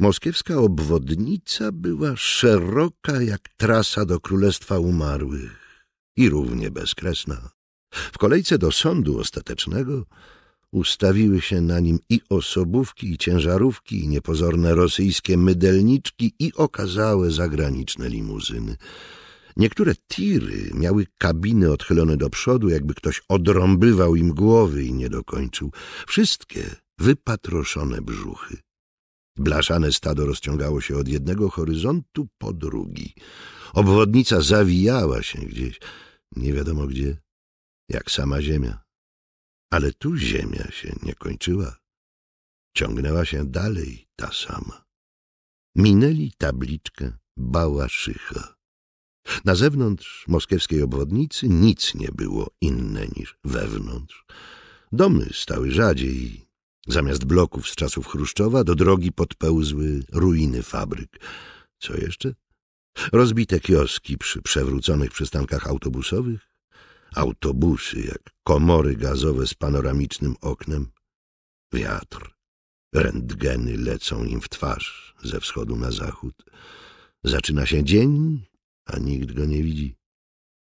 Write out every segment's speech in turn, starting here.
Moskiewska obwodnica była szeroka jak trasa do Królestwa Umarłych i równie bezkresna. W kolejce do sądu ostatecznego ustawiły się na nim i osobówki, i ciężarówki, i niepozorne rosyjskie mydelniczki, i okazałe zagraniczne limuzyny. Niektóre tiry miały kabiny odchylone do przodu, jakby ktoś odrąbywał im głowy i nie dokończył. Wszystkie wypatroszone brzuchy. Blaszane stado rozciągało się od jednego horyzontu po drugi. Obwodnica zawijała się gdzieś, nie wiadomo gdzie, jak sama ziemia. Ale tu ziemia się nie kończyła. Ciągnęła się dalej ta sama. Minęli tabliczkę Bałaszycha. Na zewnątrz moskiewskiej obwodnicy nic nie było inne niż wewnątrz. Domy stały rzadziej, Zamiast bloków z czasów Chruszczowa do drogi podpełzły ruiny fabryk. Co jeszcze? Rozbite kioski przy przewróconych przystankach autobusowych, autobusy jak komory gazowe z panoramicznym oknem, wiatr, rentgeny lecą im w twarz ze wschodu na zachód. Zaczyna się dzień, a nikt go nie widzi.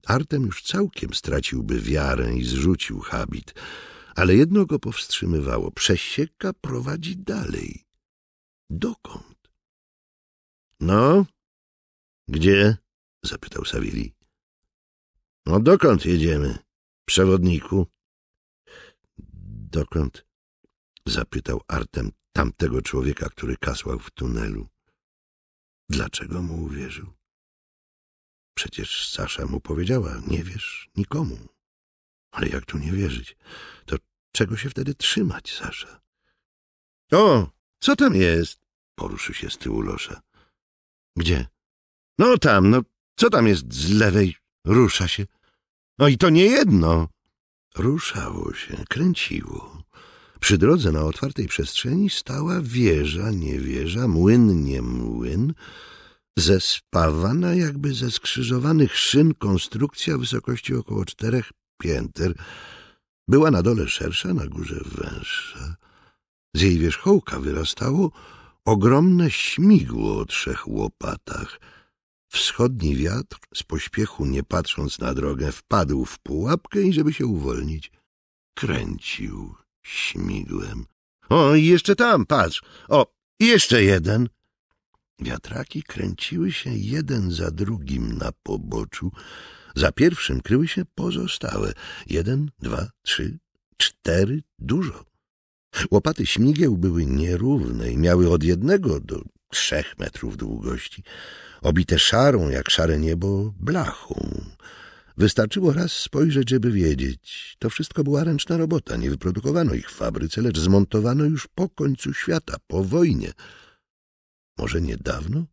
Artem już całkiem straciłby wiarę i zrzucił habit – ale jedno go powstrzymywało. Przesieka prowadzi dalej. Dokąd? No, gdzie? zapytał Savili. No dokąd jedziemy, przewodniku? Dokąd? zapytał Artem tamtego człowieka, który kasłał w tunelu. Dlaczego mu uwierzył? Przecież Sasza mu powiedziała, nie wiesz nikomu. Ale jak tu nie wierzyć? To czego się wtedy trzymać, Sasza? O, co tam jest? Poruszył się z tyłu Losza. Gdzie? No tam, no co tam jest z lewej? Rusza się. No i to nie jedno. Ruszało się, kręciło. Przy drodze na otwartej przestrzeni stała wieża, nie wieża, młyn, nie młyn, zespawana jakby ze skrzyżowanych szyn konstrukcja wysokości około czterech, pięter. Była na dole szersza, na górze węższa. Z jej wierzchołka wyrastało ogromne śmigło o trzech łopatach. Wschodni wiatr, z pośpiechu nie patrząc na drogę, wpadł w pułapkę i, żeby się uwolnić, kręcił śmigłem. O, jeszcze tam, patrz! O, jeszcze jeden! Wiatraki kręciły się jeden za drugim na poboczu, za pierwszym kryły się pozostałe. Jeden, dwa, trzy, cztery, dużo. Łopaty śmigieł były nierówne i miały od jednego do trzech metrów długości, obite szarą jak szare niebo blachą. Wystarczyło raz spojrzeć, żeby wiedzieć. To wszystko była ręczna robota. Nie wyprodukowano ich w fabryce, lecz zmontowano już po końcu świata, po wojnie. Może niedawno?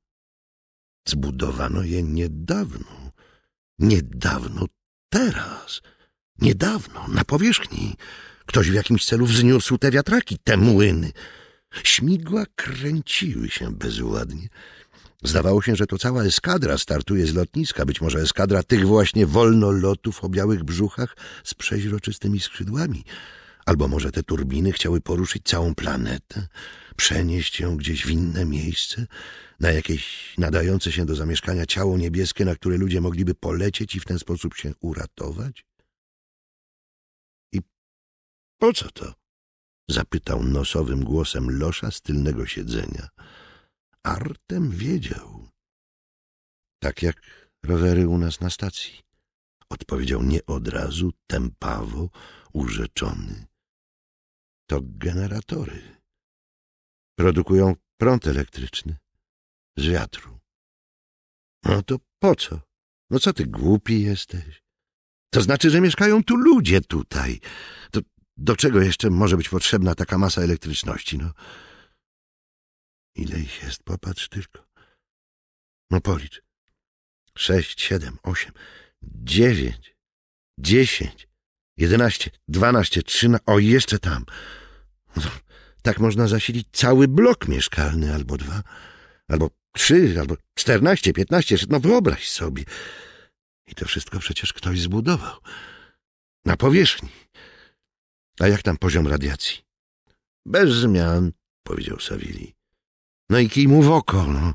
Zbudowano je niedawno. Niedawno, teraz, niedawno, na powierzchni, ktoś w jakimś celu wzniósł te wiatraki, te młyny. Śmigła kręciły się bezładnie. Zdawało się, że to cała eskadra startuje z lotniska, być może eskadra tych właśnie wolnolotów o białych brzuchach z przeźroczystymi skrzydłami. Albo może te turbiny chciały poruszyć całą planetę, przenieść ją gdzieś w inne miejsce, na jakieś nadające się do zamieszkania ciało niebieskie, na które ludzie mogliby polecieć i w ten sposób się uratować? I po co to? Zapytał nosowym głosem Losza z tylnego siedzenia. Artem wiedział. Tak jak rowery u nas na stacji. Odpowiedział nie od razu, tempawo, urzeczony. To generatory. Produkują prąd elektryczny z wiatru. No to po co? No co ty głupi jesteś? To znaczy, że mieszkają tu ludzie tutaj. To do czego jeszcze może być potrzebna taka masa elektryczności, no? Ile ich jest, popatrz tylko. No policz. Sześć, siedem, osiem, dziewięć, dziesięć, jedenaście, dwanaście, trzyna... O, jeszcze tam. No, tak można zasilić cały blok mieszkalny, albo dwa, albo Trzy albo czternaście, piętnaście, no wyobraź sobie. I to wszystko przecież ktoś zbudował. Na powierzchni. A jak tam poziom radiacji? Bez zmian, powiedział Savili. No i kij mu w oko, no.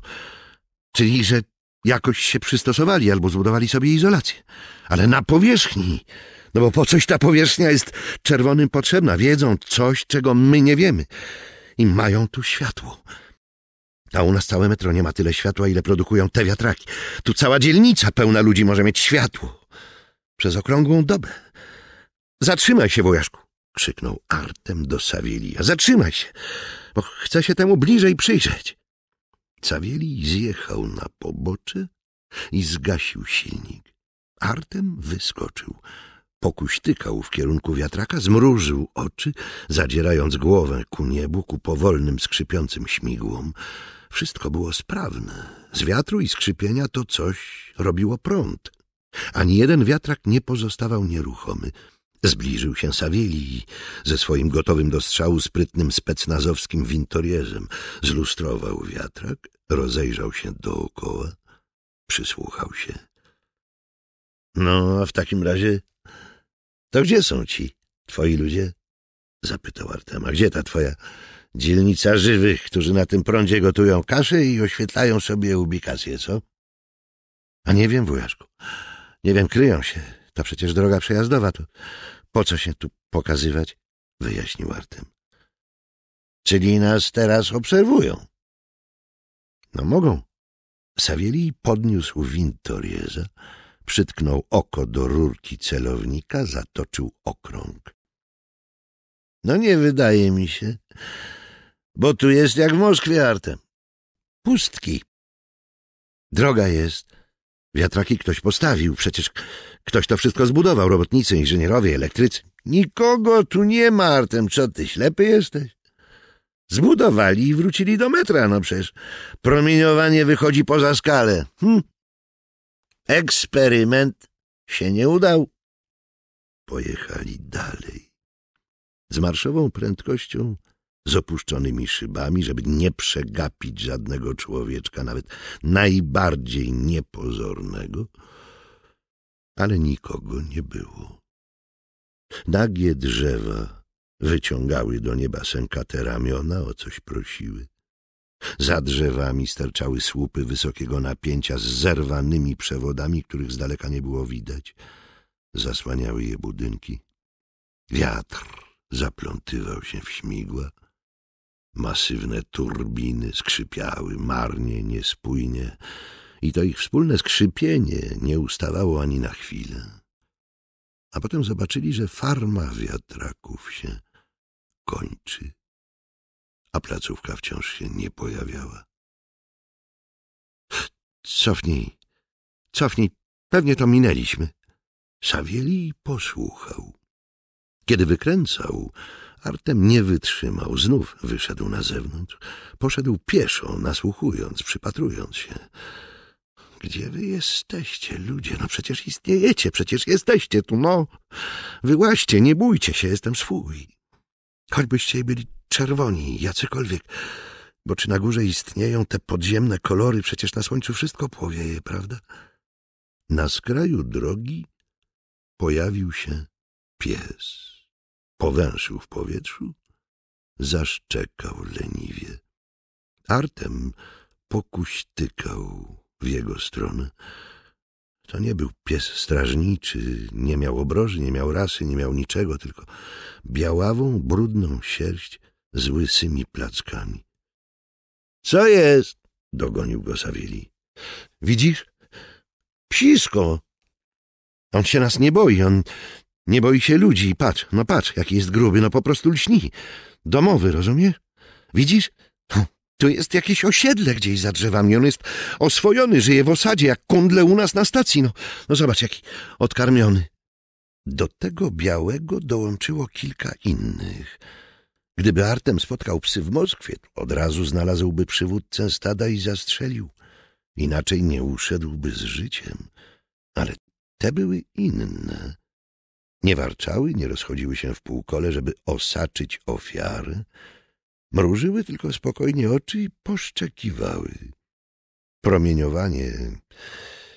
Czyli, że jakoś się przystosowali albo zbudowali sobie izolację. Ale na powierzchni. No bo po coś ta powierzchnia jest czerwonym potrzebna. Wiedzą coś, czego my nie wiemy. I mają tu światło. A u nas całe metro nie ma tyle światła, ile produkują te wiatraki. Tu cała dzielnica pełna ludzi może mieć światło. Przez okrągłą dobę. Zatrzymaj się, wojaszku! krzyknął Artem do Sawielija. Zatrzymaj się, bo chcę się temu bliżej przyjrzeć. Sawielij zjechał na pobocze i zgasił silnik. Artem wyskoczył. tykał w kierunku wiatraka, zmrużył oczy, zadzierając głowę ku niebu, ku powolnym, skrzypiącym śmigłom. Wszystko było sprawne. Z wiatru i skrzypienia to coś robiło prąd. Ani jeden wiatrak nie pozostawał nieruchomy. Zbliżył się Sawielij ze swoim gotowym do strzału sprytnym specnazowskim wintorierzem. Zlustrował wiatrak, rozejrzał się dookoła, przysłuchał się. No, a w takim razie to gdzie są ci twoi ludzie? Zapytał Artema. Gdzie ta twoja Dzielnica żywych, którzy na tym prądzie gotują kaszę i oświetlają sobie ubikację, co? A nie wiem, wujaszku. Nie wiem, kryją się. To przecież droga przejazdowa. To po co się tu pokazywać? Wyjaśnił Artem. Czyli nas teraz obserwują. No mogą. Sawieli podniósł wintorieza, przytknął oko do rurki celownika, zatoczył okrąg. No nie wydaje mi się bo tu jest jak w Moskwie artem. Pustki. Droga jest. Wiatraki ktoś postawił, przecież ktoś to wszystko zbudował, robotnicy, inżynierowie, elektrycy. Nikogo tu nie ma, Artem, co ty, ślepy jesteś? Zbudowali i wrócili do metra, no przecież promieniowanie wychodzi poza skalę. Hm. Eksperyment się nie udał. Pojechali dalej. Z marszową prędkością z opuszczonymi szybami, żeby nie przegapić żadnego człowieczka, nawet najbardziej niepozornego, ale nikogo nie było. Nagie drzewa wyciągały do nieba sękate ramiona, o coś prosiły. Za drzewami sterczały słupy wysokiego napięcia z zerwanymi przewodami, których z daleka nie było widać. Zasłaniały je budynki. Wiatr zaplątywał się w śmigła. Masywne turbiny skrzypiały marnie, niespójnie i to ich wspólne skrzypienie nie ustawało ani na chwilę. A potem zobaczyli, że farma wiatraków się kończy, a placówka wciąż się nie pojawiała. Cofnij, cofnij, pewnie to minęliśmy. Sawieli posłuchał. Kiedy wykręcał, Artem nie wytrzymał, znów wyszedł na zewnątrz. Poszedł pieszo, nasłuchując, przypatrując się. Gdzie wy jesteście, ludzie? No przecież istniejecie, przecież jesteście tu, no. Wyłaźcie, nie bójcie się, jestem swój. Choćbyście byli czerwoni, jacykolwiek. Bo czy na górze istnieją te podziemne kolory? Przecież na słońcu wszystko płowieje, prawda? Na skraju drogi pojawił się pies powęszył w powietrzu, zaszczekał leniwie. Artem pokuśtykał w jego stronę. To nie był pies strażniczy, nie miał obroży, nie miał rasy, nie miał niczego, tylko białawą, brudną sierść z łysymi plackami. — Co jest? — dogonił go Sawili. — Widzisz? Psisko! On się nas nie boi, on nie boi się ludzi, patrz, no patrz, jaki jest gruby, no po prostu lśni. Domowy, rozumiesz? Widzisz? Tu jest jakieś osiedle gdzieś za drzewami. On jest oswojony, żyje w osadzie, jak kundle u nas na stacji. No, no zobacz, jaki odkarmiony. Do tego białego dołączyło kilka innych. Gdyby Artem spotkał psy w Moskwie, od razu znalazłby przywódcę stada i zastrzelił. Inaczej nie uszedłby z życiem. Ale te były inne. Nie warczały, nie rozchodziły się w półkole, żeby osaczyć ofiary. Mrużyły tylko spokojnie oczy i poszczekiwały. Promieniowanie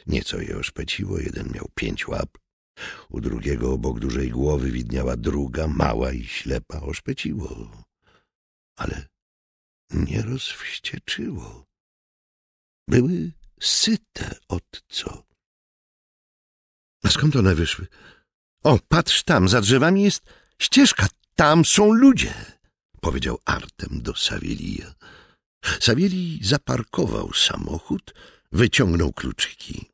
nieco je oszpeciło. Jeden miał pięć łap, u drugiego obok dużej głowy widniała druga, mała i ślepa. Oszpeciło, ale nie rozwścieczyło. Były syte od co. A skąd one wyszły? O, patrz tam, za drzewami jest ścieżka, tam są ludzie, powiedział Artem do Sawielia. Sawieli zaparkował samochód, wyciągnął kluczyki.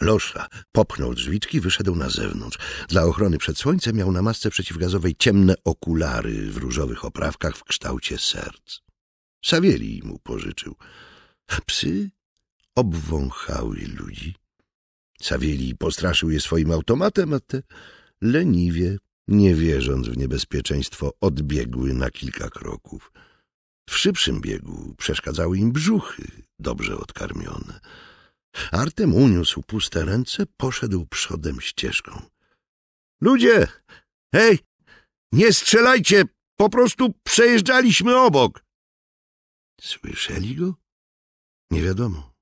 Losza popchnął drzwiczki, wyszedł na zewnątrz. Dla ochrony przed słońcem miał na masce przeciwgazowej ciemne okulary w różowych oprawkach w kształcie serc. Sawieli mu pożyczył. Psy obwąchały ludzi. Sawieli postraszył je swoim automatem, a te leniwie, nie wierząc w niebezpieczeństwo, odbiegły na kilka kroków. W szybszym biegu przeszkadzały im brzuchy, dobrze odkarmione. Artem uniósł puste ręce, poszedł przodem ścieżką. — Ludzie! Hej! Nie strzelajcie! Po prostu przejeżdżaliśmy obok! Słyszeli go? Nie wiadomo.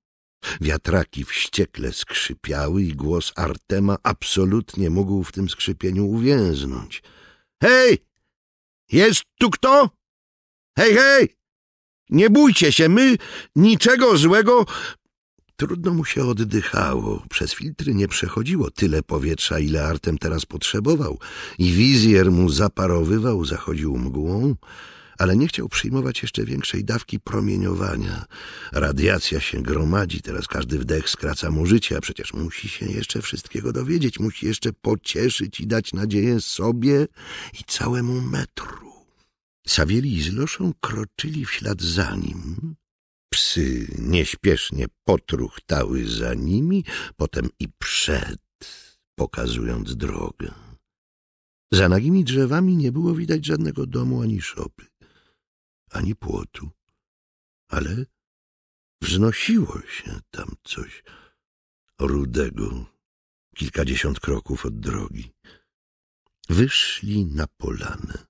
Wiatraki wściekle skrzypiały i głos Artema absolutnie mógł w tym skrzypieniu uwięznąć. — Hej! Jest tu kto? Hej, hej! Nie bójcie się, my niczego złego... Trudno mu się oddychało. Przez filtry nie przechodziło tyle powietrza, ile Artem teraz potrzebował. I wizjer mu zaparowywał, zachodził mgłą ale nie chciał przyjmować jeszcze większej dawki promieniowania. Radiacja się gromadzi, teraz każdy wdech skraca mu życie, a przecież musi się jeszcze wszystkiego dowiedzieć, musi jeszcze pocieszyć i dać nadzieję sobie i całemu metru. Sawieli z Loszą kroczyli w ślad za nim. Psy nieśpiesznie potruchtały za nimi, potem i przed, pokazując drogę. Za nagimi drzewami nie było widać żadnego domu ani szopy ani płotu, ale wznosiło się tam coś rudego, kilkadziesiąt kroków od drogi. Wyszli na polanę.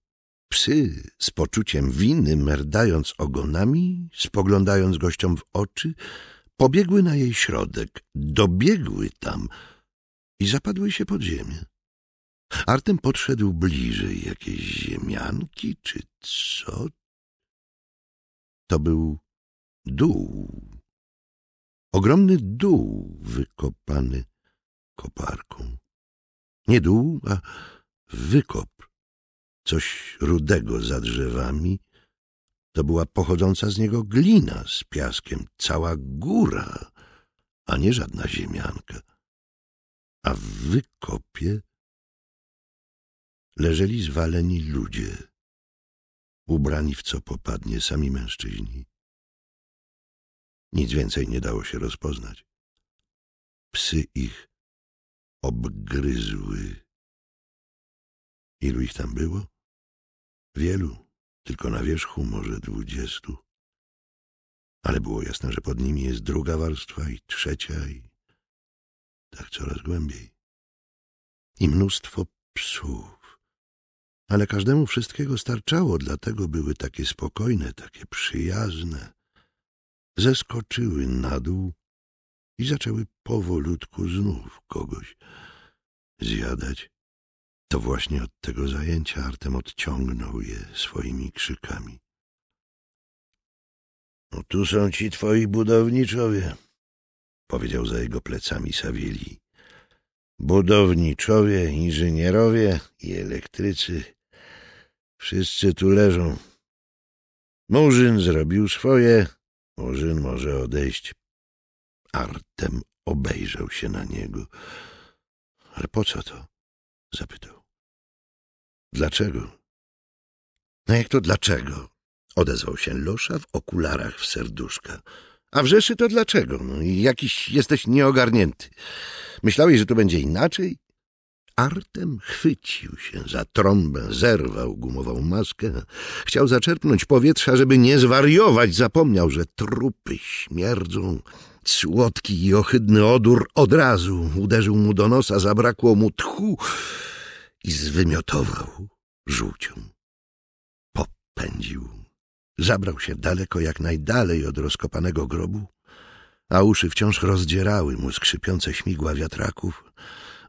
Psy z poczuciem winy, merdając ogonami, spoglądając gościom w oczy, pobiegły na jej środek, dobiegły tam i zapadły się pod ziemię. Artem podszedł bliżej jakiejś ziemianki czy co to był dół. Ogromny dół wykopany koparką. Nie dół, a wykop. Coś rudego za drzewami. To była pochodząca z niego glina z piaskiem, cała góra, a nie żadna ziemianka. A w wykopie leżeli zwaleni ludzie ubrani w co popadnie sami mężczyźni. Nic więcej nie dało się rozpoznać. Psy ich obgryzły. Ilu ich tam było? Wielu, tylko na wierzchu może dwudziestu. Ale było jasne, że pod nimi jest druga warstwa i trzecia i tak coraz głębiej. I mnóstwo psów ale każdemu wszystkiego starczało, dlatego były takie spokojne, takie przyjazne. Zeskoczyły na dół i zaczęły powolutku znów kogoś zjadać. To właśnie od tego zajęcia Artem odciągnął je swoimi krzykami. No, tu są ci twoi budowniczowie, powiedział za jego plecami Sawieli. Budowniczowie, inżynierowie i elektrycy. Wszyscy tu leżą. Murzyn zrobił swoje, Murzyn może odejść. Artem obejrzał się na niego. Ale po co to? zapytał. Dlaczego? No jak to dlaczego? odezwał się Losza w okularach w serduszka. A w Rzeszy to dlaczego? No, jakiś jesteś nieogarnięty. Myślałeś, że to będzie inaczej? Artem chwycił się za trąbę, zerwał gumową maskę. Chciał zaczerpnąć powietrza, żeby nie zwariować. Zapomniał, że trupy śmierdzą. Słodki i ohydny odór od razu uderzył mu do nosa, zabrakło mu tchu i zwymiotował żółcią. Popędził Zabrał się daleko jak najdalej od rozkopanego grobu, a uszy wciąż rozdzierały mu skrzypiące śmigła wiatraków.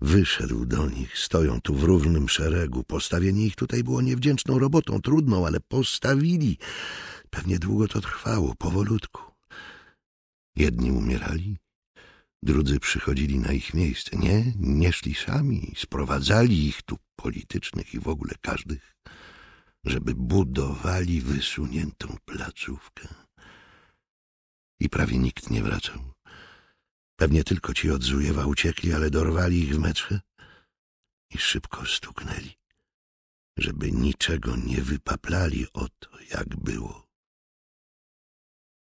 Wyszedł do nich, stoją tu w równym szeregu. Postawienie ich tutaj było niewdzięczną robotą, trudną, ale postawili. Pewnie długo to trwało, powolutku. Jedni umierali, drudzy przychodzili na ich miejsce. Nie, nie szli sami, sprowadzali ich tu, politycznych i w ogóle każdych żeby budowali wysuniętą placówkę. I prawie nikt nie wracał. Pewnie tylko ci od Zujewa uciekli, ale dorwali ich w meczkę i szybko stuknęli, żeby niczego nie wypaplali o to, jak było.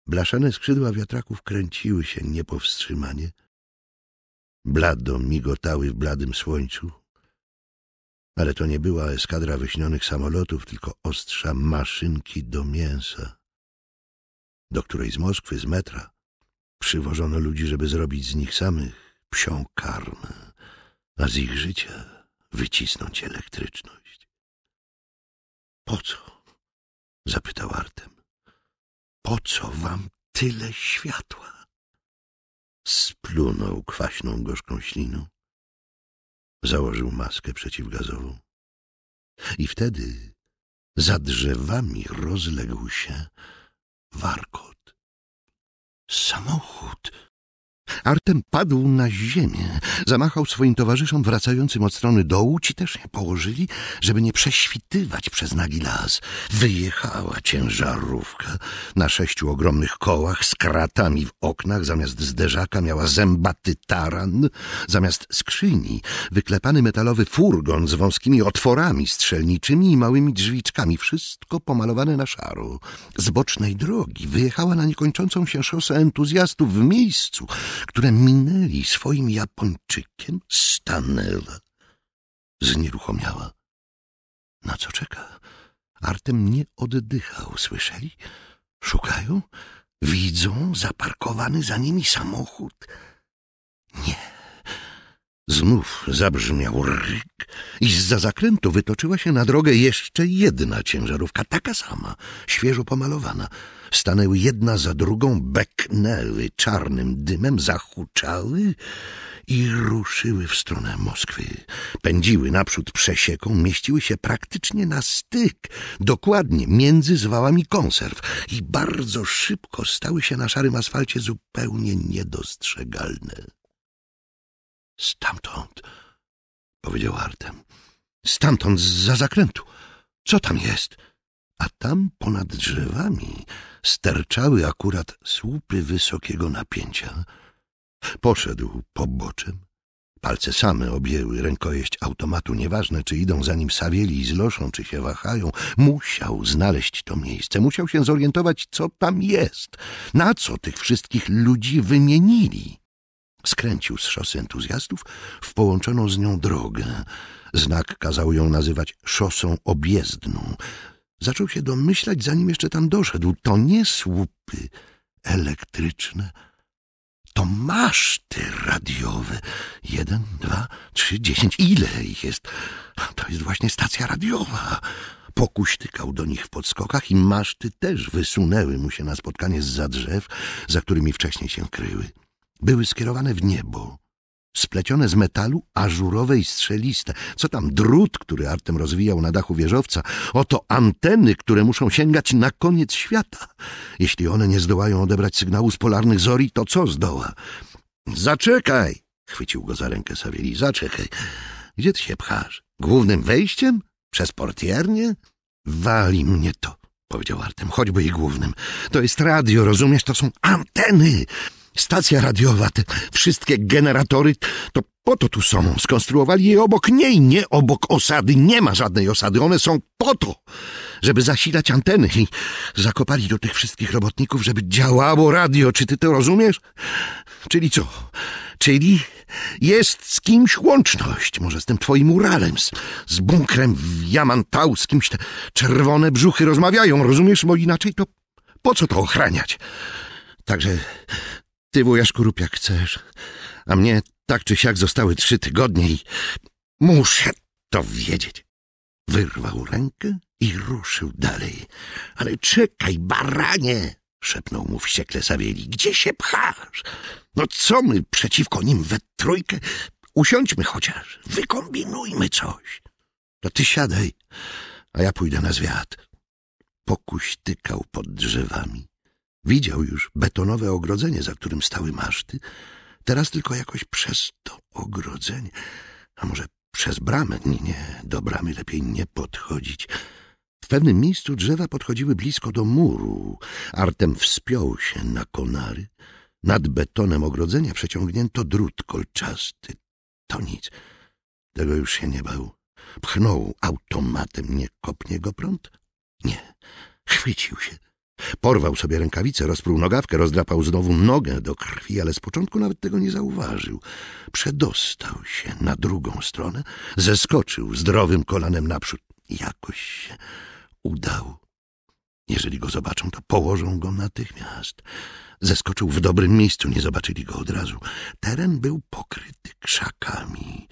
Blaszane skrzydła wiatraków kręciły się niepowstrzymanie, blado migotały w bladym słońcu, ale to nie była eskadra wyśnionych samolotów, tylko ostrza maszynki do mięsa, do której z Moskwy, z metra, przywożono ludzi, żeby zrobić z nich samych psią karmę, a z ich życia wycisnąć elektryczność. Po co? zapytał Artem. Po co wam tyle światła? Splunął kwaśną gorzką śliną. Założył maskę przeciwgazową. I wtedy za drzewami rozległ się warkot. Samochód! Artem padł na ziemię, zamachał swoim towarzyszom wracającym od strony dołu, ci też nie położyli, żeby nie prześwitywać przez nagi las. Wyjechała ciężarówka na sześciu ogromnych kołach z kratami w oknach, zamiast zderzaka miała zębaty taran, zamiast skrzyni wyklepany metalowy furgon z wąskimi otworami strzelniczymi i małymi drzwiczkami, wszystko pomalowane na szaro. Z bocznej drogi wyjechała na niekończącą się szosę entuzjastów w miejscu, które minęli swoim Japończykiem, stanęła. Znieruchomiała. Na co czeka? Artem nie oddychał, słyszeli? Szukają? Widzą zaparkowany za nimi samochód? Nie. Znów zabrzmiał ryk i zza zakrętu wytoczyła się na drogę jeszcze jedna ciężarówka, taka sama, świeżo pomalowana. Stanęły jedna za drugą, beknęły czarnym dymem, zahuczały i ruszyły w stronę Moskwy. Pędziły naprzód przesieką, mieściły się praktycznie na styk, dokładnie między zwałami konserw i bardzo szybko stały się na szarym asfalcie zupełnie niedostrzegalne. Stamtąd, powiedział Artem. Stamtąd, za zakrętu. Co tam jest? A tam ponad drzewami sterczały akurat słupy wysokiego napięcia. Poszedł po boczem. Palce same objęły rękojeść automatu, nieważne czy idą za nim Sawieli i Zloszą, czy się wahają. Musiał znaleźć to miejsce, musiał się zorientować, co tam jest, na co tych wszystkich ludzi wymienili. Skręcił z szosy entuzjastów w połączoną z nią drogę. Znak kazał ją nazywać szosą objezdną. Zaczął się domyślać, zanim jeszcze tam doszedł. To nie słupy elektryczne, to maszty radiowe. Jeden, dwa, trzy, dziesięć. Ile ich jest? To jest właśnie stacja radiowa. Pokuś tykał do nich w podskokach i maszty też wysunęły mu się na spotkanie z za drzew, za którymi wcześniej się kryły były skierowane w niebo, splecione z metalu ażurowe i strzeliste. Co tam drut, który Artem rozwijał na dachu wieżowca, oto anteny, które muszą sięgać na koniec świata. Jeśli one nie zdołają odebrać sygnału z polarnych zori, to co zdoła? Zaczekaj! Chwycił go za rękę Sawieli. Zaczekaj. Gdzie ty się pchasz? Głównym wejściem? Przez portiernię? Wali mnie to, powiedział Artem, choćby i głównym. To jest radio, rozumiesz? To są anteny! Stacja radiowa, te wszystkie generatory, to po to tu są. Skonstruowali je obok niej, nie obok osady. Nie ma żadnej osady. One są po to, żeby zasilać anteny i zakopali do tych wszystkich robotników, żeby działało radio. Czy ty to rozumiesz? Czyli co? Czyli jest z kimś łączność. Może z tym twoim Uralem, z, z bunkrem w Jamantau, z kimś te czerwone brzuchy rozmawiają. Rozumiesz? Bo inaczej to po co to ochraniać? Także ty, wujaszku rób jak chcesz. A mnie tak czy siak zostały trzy tygodnie i muszę to wiedzieć. Wyrwał rękę i ruszył dalej. Ale czekaj, baranie! szepnął mu wściekle Sawieli. Gdzie się pchasz? No co my przeciwko nim we trójkę? Usiądźmy chociaż, wykombinujmy coś. To ty siadaj, a ja pójdę na zwiat. Pokuś tykał pod drzewami. Widział już betonowe ogrodzenie, za którym stały maszty. Teraz tylko jakoś przez to ogrodzenie. A może przez bramę? Nie, nie, do bramy lepiej nie podchodzić. W pewnym miejscu drzewa podchodziły blisko do muru. Artem wspiął się na konary. Nad betonem ogrodzenia przeciągnięto drut kolczasty. To nic. Tego już się nie bał. Pchnął automatem. Nie kopnie go prąd? Nie. Chwycił się. Porwał sobie rękawice, rozpruł nogawkę, rozdrapał znowu nogę do krwi, ale z początku nawet tego nie zauważył. Przedostał się na drugą stronę, zeskoczył zdrowym kolanem naprzód. Jakoś się udało. Jeżeli go zobaczą, to położą go natychmiast. Zeskoczył w dobrym miejscu, nie zobaczyli go od razu. Teren był pokryty krzakami,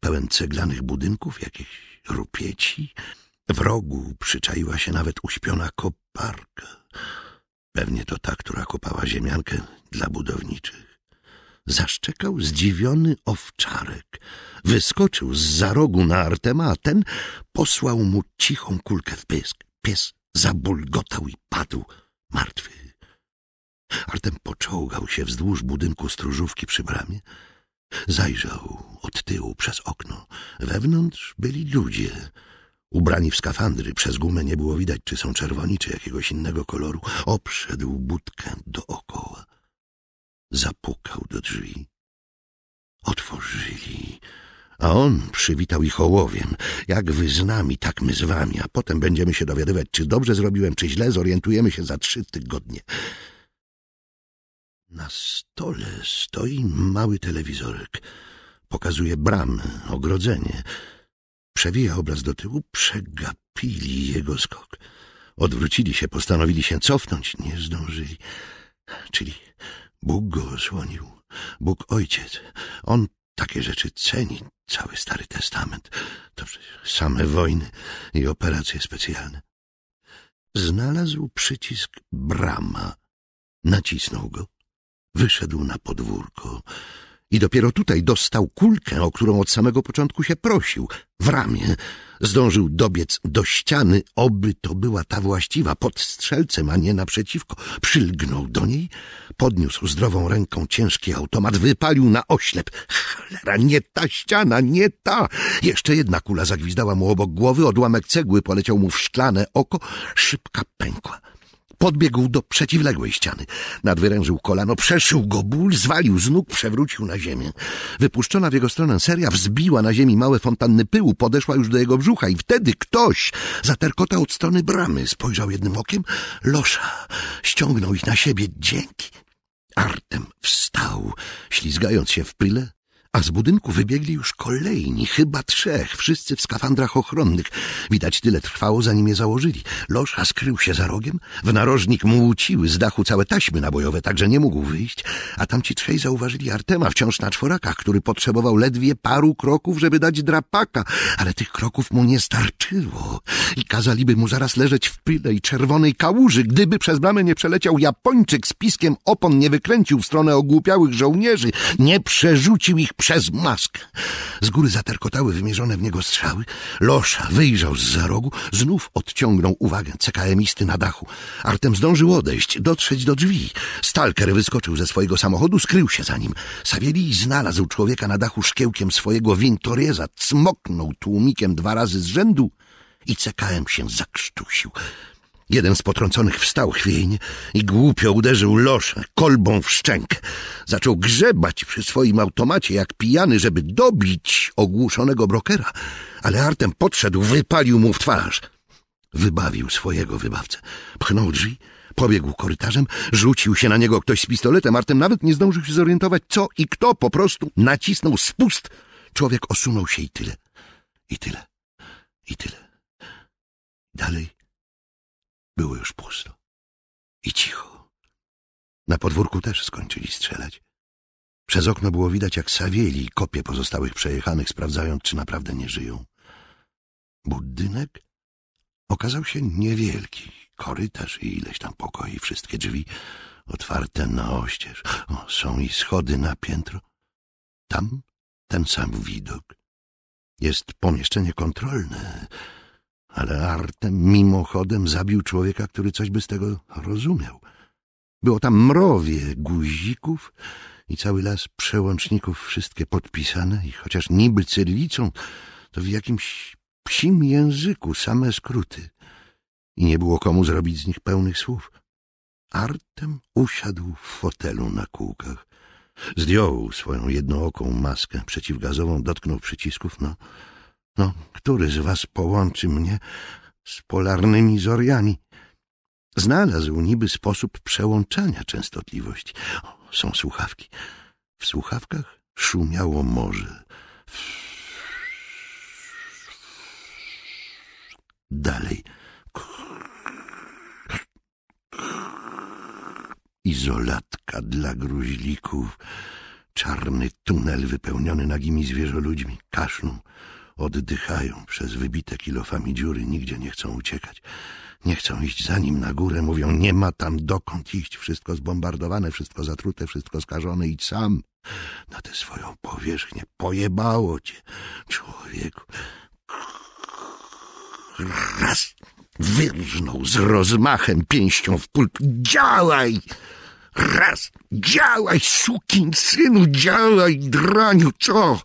pełen ceglanych budynków, jakichś rupieci. W rogu przyczaiła się nawet uśpiona koparka. Pewnie to ta, która kopała ziemiankę dla budowniczych. Zaszczekał zdziwiony owczarek. Wyskoczył z za rogu na Artema, a ten posłał mu cichą kulkę w pysk. Pies zabulgotał i padł martwy. Artem poczołgał się wzdłuż budynku stróżówki przy bramie. Zajrzał od tyłu przez okno. Wewnątrz byli ludzie. Ubrani w skafandry, przez gumę nie było widać, czy są czerwoni, czy jakiegoś innego koloru. Obszedł budkę dookoła. Zapukał do drzwi. Otworzyli, a on przywitał ich ołowiem. Jak wy z nami, tak my z wami, a potem będziemy się dowiadywać, czy dobrze zrobiłem, czy źle. Zorientujemy się za trzy tygodnie. Na stole stoi mały telewizorek. Pokazuje bramę, ogrodzenie. Przewija obraz do tyłu, przegapili jego skok. Odwrócili się, postanowili się cofnąć, nie zdążyli. Czyli Bóg go osłonił, Bóg ojciec. On takie rzeczy ceni, cały Stary Testament. To przecież same wojny i operacje specjalne. Znalazł przycisk brama. Nacisnął go. Wyszedł na podwórko. I dopiero tutaj dostał kulkę, o którą od samego początku się prosił, w ramię. Zdążył dobiec do ściany, oby to była ta właściwa, pod strzelcem, a nie naprzeciwko. Przylgnął do niej, podniósł zdrową ręką ciężki automat, wypalił na oślep. Cholera, nie ta ściana, nie ta! Jeszcze jedna kula zagwizdała mu obok głowy, odłamek cegły poleciał mu w szklane oko, szybka pękła. Podbiegł do przeciwległej ściany. Nadwyrężył kolano, przeszył go ból, zwalił z nóg, przewrócił na ziemię. Wypuszczona w jego stronę seria wzbiła na ziemi małe fontanny pyłu, podeszła już do jego brzucha i wtedy ktoś zaterkotał od strony bramy. Spojrzał jednym okiem. Losza ściągnął ich na siebie. Dzięki. Artem wstał, ślizgając się w pyle, a z budynku wybiegli już kolejni, chyba trzech, wszyscy w skafandrach ochronnych. Widać tyle trwało, zanim je założyli. Loża skrył się za rogiem, w narożnik mu z dachu całe taśmy nabojowe, tak że nie mógł wyjść, a tamci trzej zauważyli Artema wciąż na czworakach, który potrzebował ledwie paru kroków, żeby dać drapaka, ale tych kroków mu nie starczyło i kazaliby mu zaraz leżeć w pyle i czerwonej kałuży, gdyby przez bramę nie przeleciał Japończyk z piskiem opon, nie wykręcił w stronę ogłupiałych żołnierzy, nie przerzucił ich przy przez mask. Z góry zaterkotały wymierzone w niego strzały. Losza wyjrzał z za rogu, znów odciągnął uwagę CKM-isty na dachu. Artem zdążył odejść, dotrzeć do drzwi. Stalker wyskoczył ze swojego samochodu, skrył się za nim. Savielli znalazł człowieka na dachu szkiełkiem swojego wintorieza, cmoknął tłumikiem dwa razy z rzędu i CKM się zakrztusił. Jeden z potrąconych wstał chwiejnie i głupio uderzył Loszę kolbą w szczękę. Zaczął grzebać przy swoim automacie jak pijany, żeby dobić ogłuszonego brokera, ale Artem podszedł, wypalił mu w twarz. Wybawił swojego wybawcę. Pchnął drzwi, pobiegł korytarzem, rzucił się na niego ktoś z pistoletem. Artem nawet nie zdążył się zorientować, co i kto po prostu nacisnął spust. Człowiek osunął się i tyle. I tyle. I tyle. Dalej było już pusto i cicho. Na podwórku też skończyli strzelać. Przez okno było widać, jak Sawieli kopie pozostałych przejechanych, sprawdzając, czy naprawdę nie żyją. Budynek okazał się niewielki. Korytarz i ileś tam pokoi, wszystkie drzwi otwarte na oścież. O, są i schody na piętro. Tam ten sam widok. Jest pomieszczenie kontrolne ale artem mimochodem zabił człowieka, który coś by z tego rozumiał. Było tam mrowie guzików i cały las przełączników, wszystkie podpisane i chociaż niby cyrlicą, to w jakimś psim języku same skróty. I nie było komu zrobić z nich pełnych słów. Artem usiadł w fotelu na kółkach. Zdjął swoją jednooką maskę przeciwgazową, dotknął przycisków, no... No, który z was połączy mnie z polarnymi zoriami? Znalazł niby sposób przełączania częstotliwości. O, są słuchawki. W słuchawkach szumiało morze. Dalej. Izolatka dla gruźlików. Czarny tunel wypełniony nagimi zwierzoludźmi. Kaszlą. Oddychają przez wybite kilofami dziury, nigdzie nie chcą uciekać. Nie chcą iść za nim na górę, mówią, nie ma tam dokąd iść, wszystko zbombardowane, wszystko zatrute, wszystko skażone, idź sam na tę swoją powierzchnię. Pojebało cię, człowieku. Raz wyrżnął z rozmachem pięścią w pulp, Działaj! Raz! Działaj, synu, działaj, draniu! Co?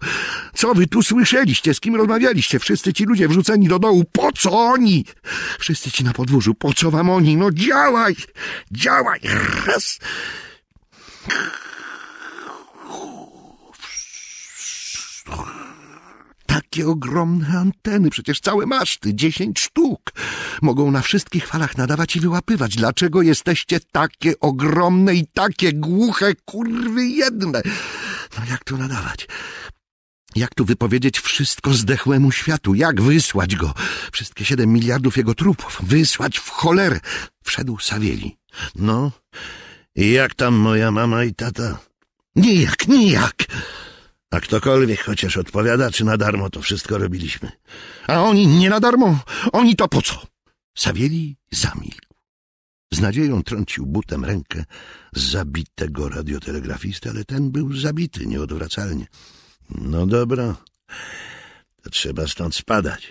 Co wy tu słyszeliście? Z kim rozmawialiście? Wszyscy ci ludzie wrzuceni do dołu. Po co oni? Wszyscy ci na podwórzu. Po co wam oni? No działaj! Działaj! Raz! takie ogromne anteny, przecież całe maszty, dziesięć sztuk. Mogą na wszystkich falach nadawać i wyłapywać. Dlaczego jesteście takie ogromne i takie głuche, kurwy jedne? No jak tu nadawać? Jak tu wypowiedzieć wszystko zdechłemu światu? Jak wysłać go? Wszystkie siedem miliardów jego trupów. Wysłać w cholerę. Wszedł Sawieli. No, jak tam moja mama i tata? Nijak, nijak! A ktokolwiek chociaż odpowiada, czy na darmo to wszystko robiliśmy. A oni nie na darmo, oni to po co? Sawieli zamilkł. Z nadzieją trącił butem rękę zabitego radiotelegrafisty, ale ten był zabity nieodwracalnie. No dobra, to trzeba stąd spadać.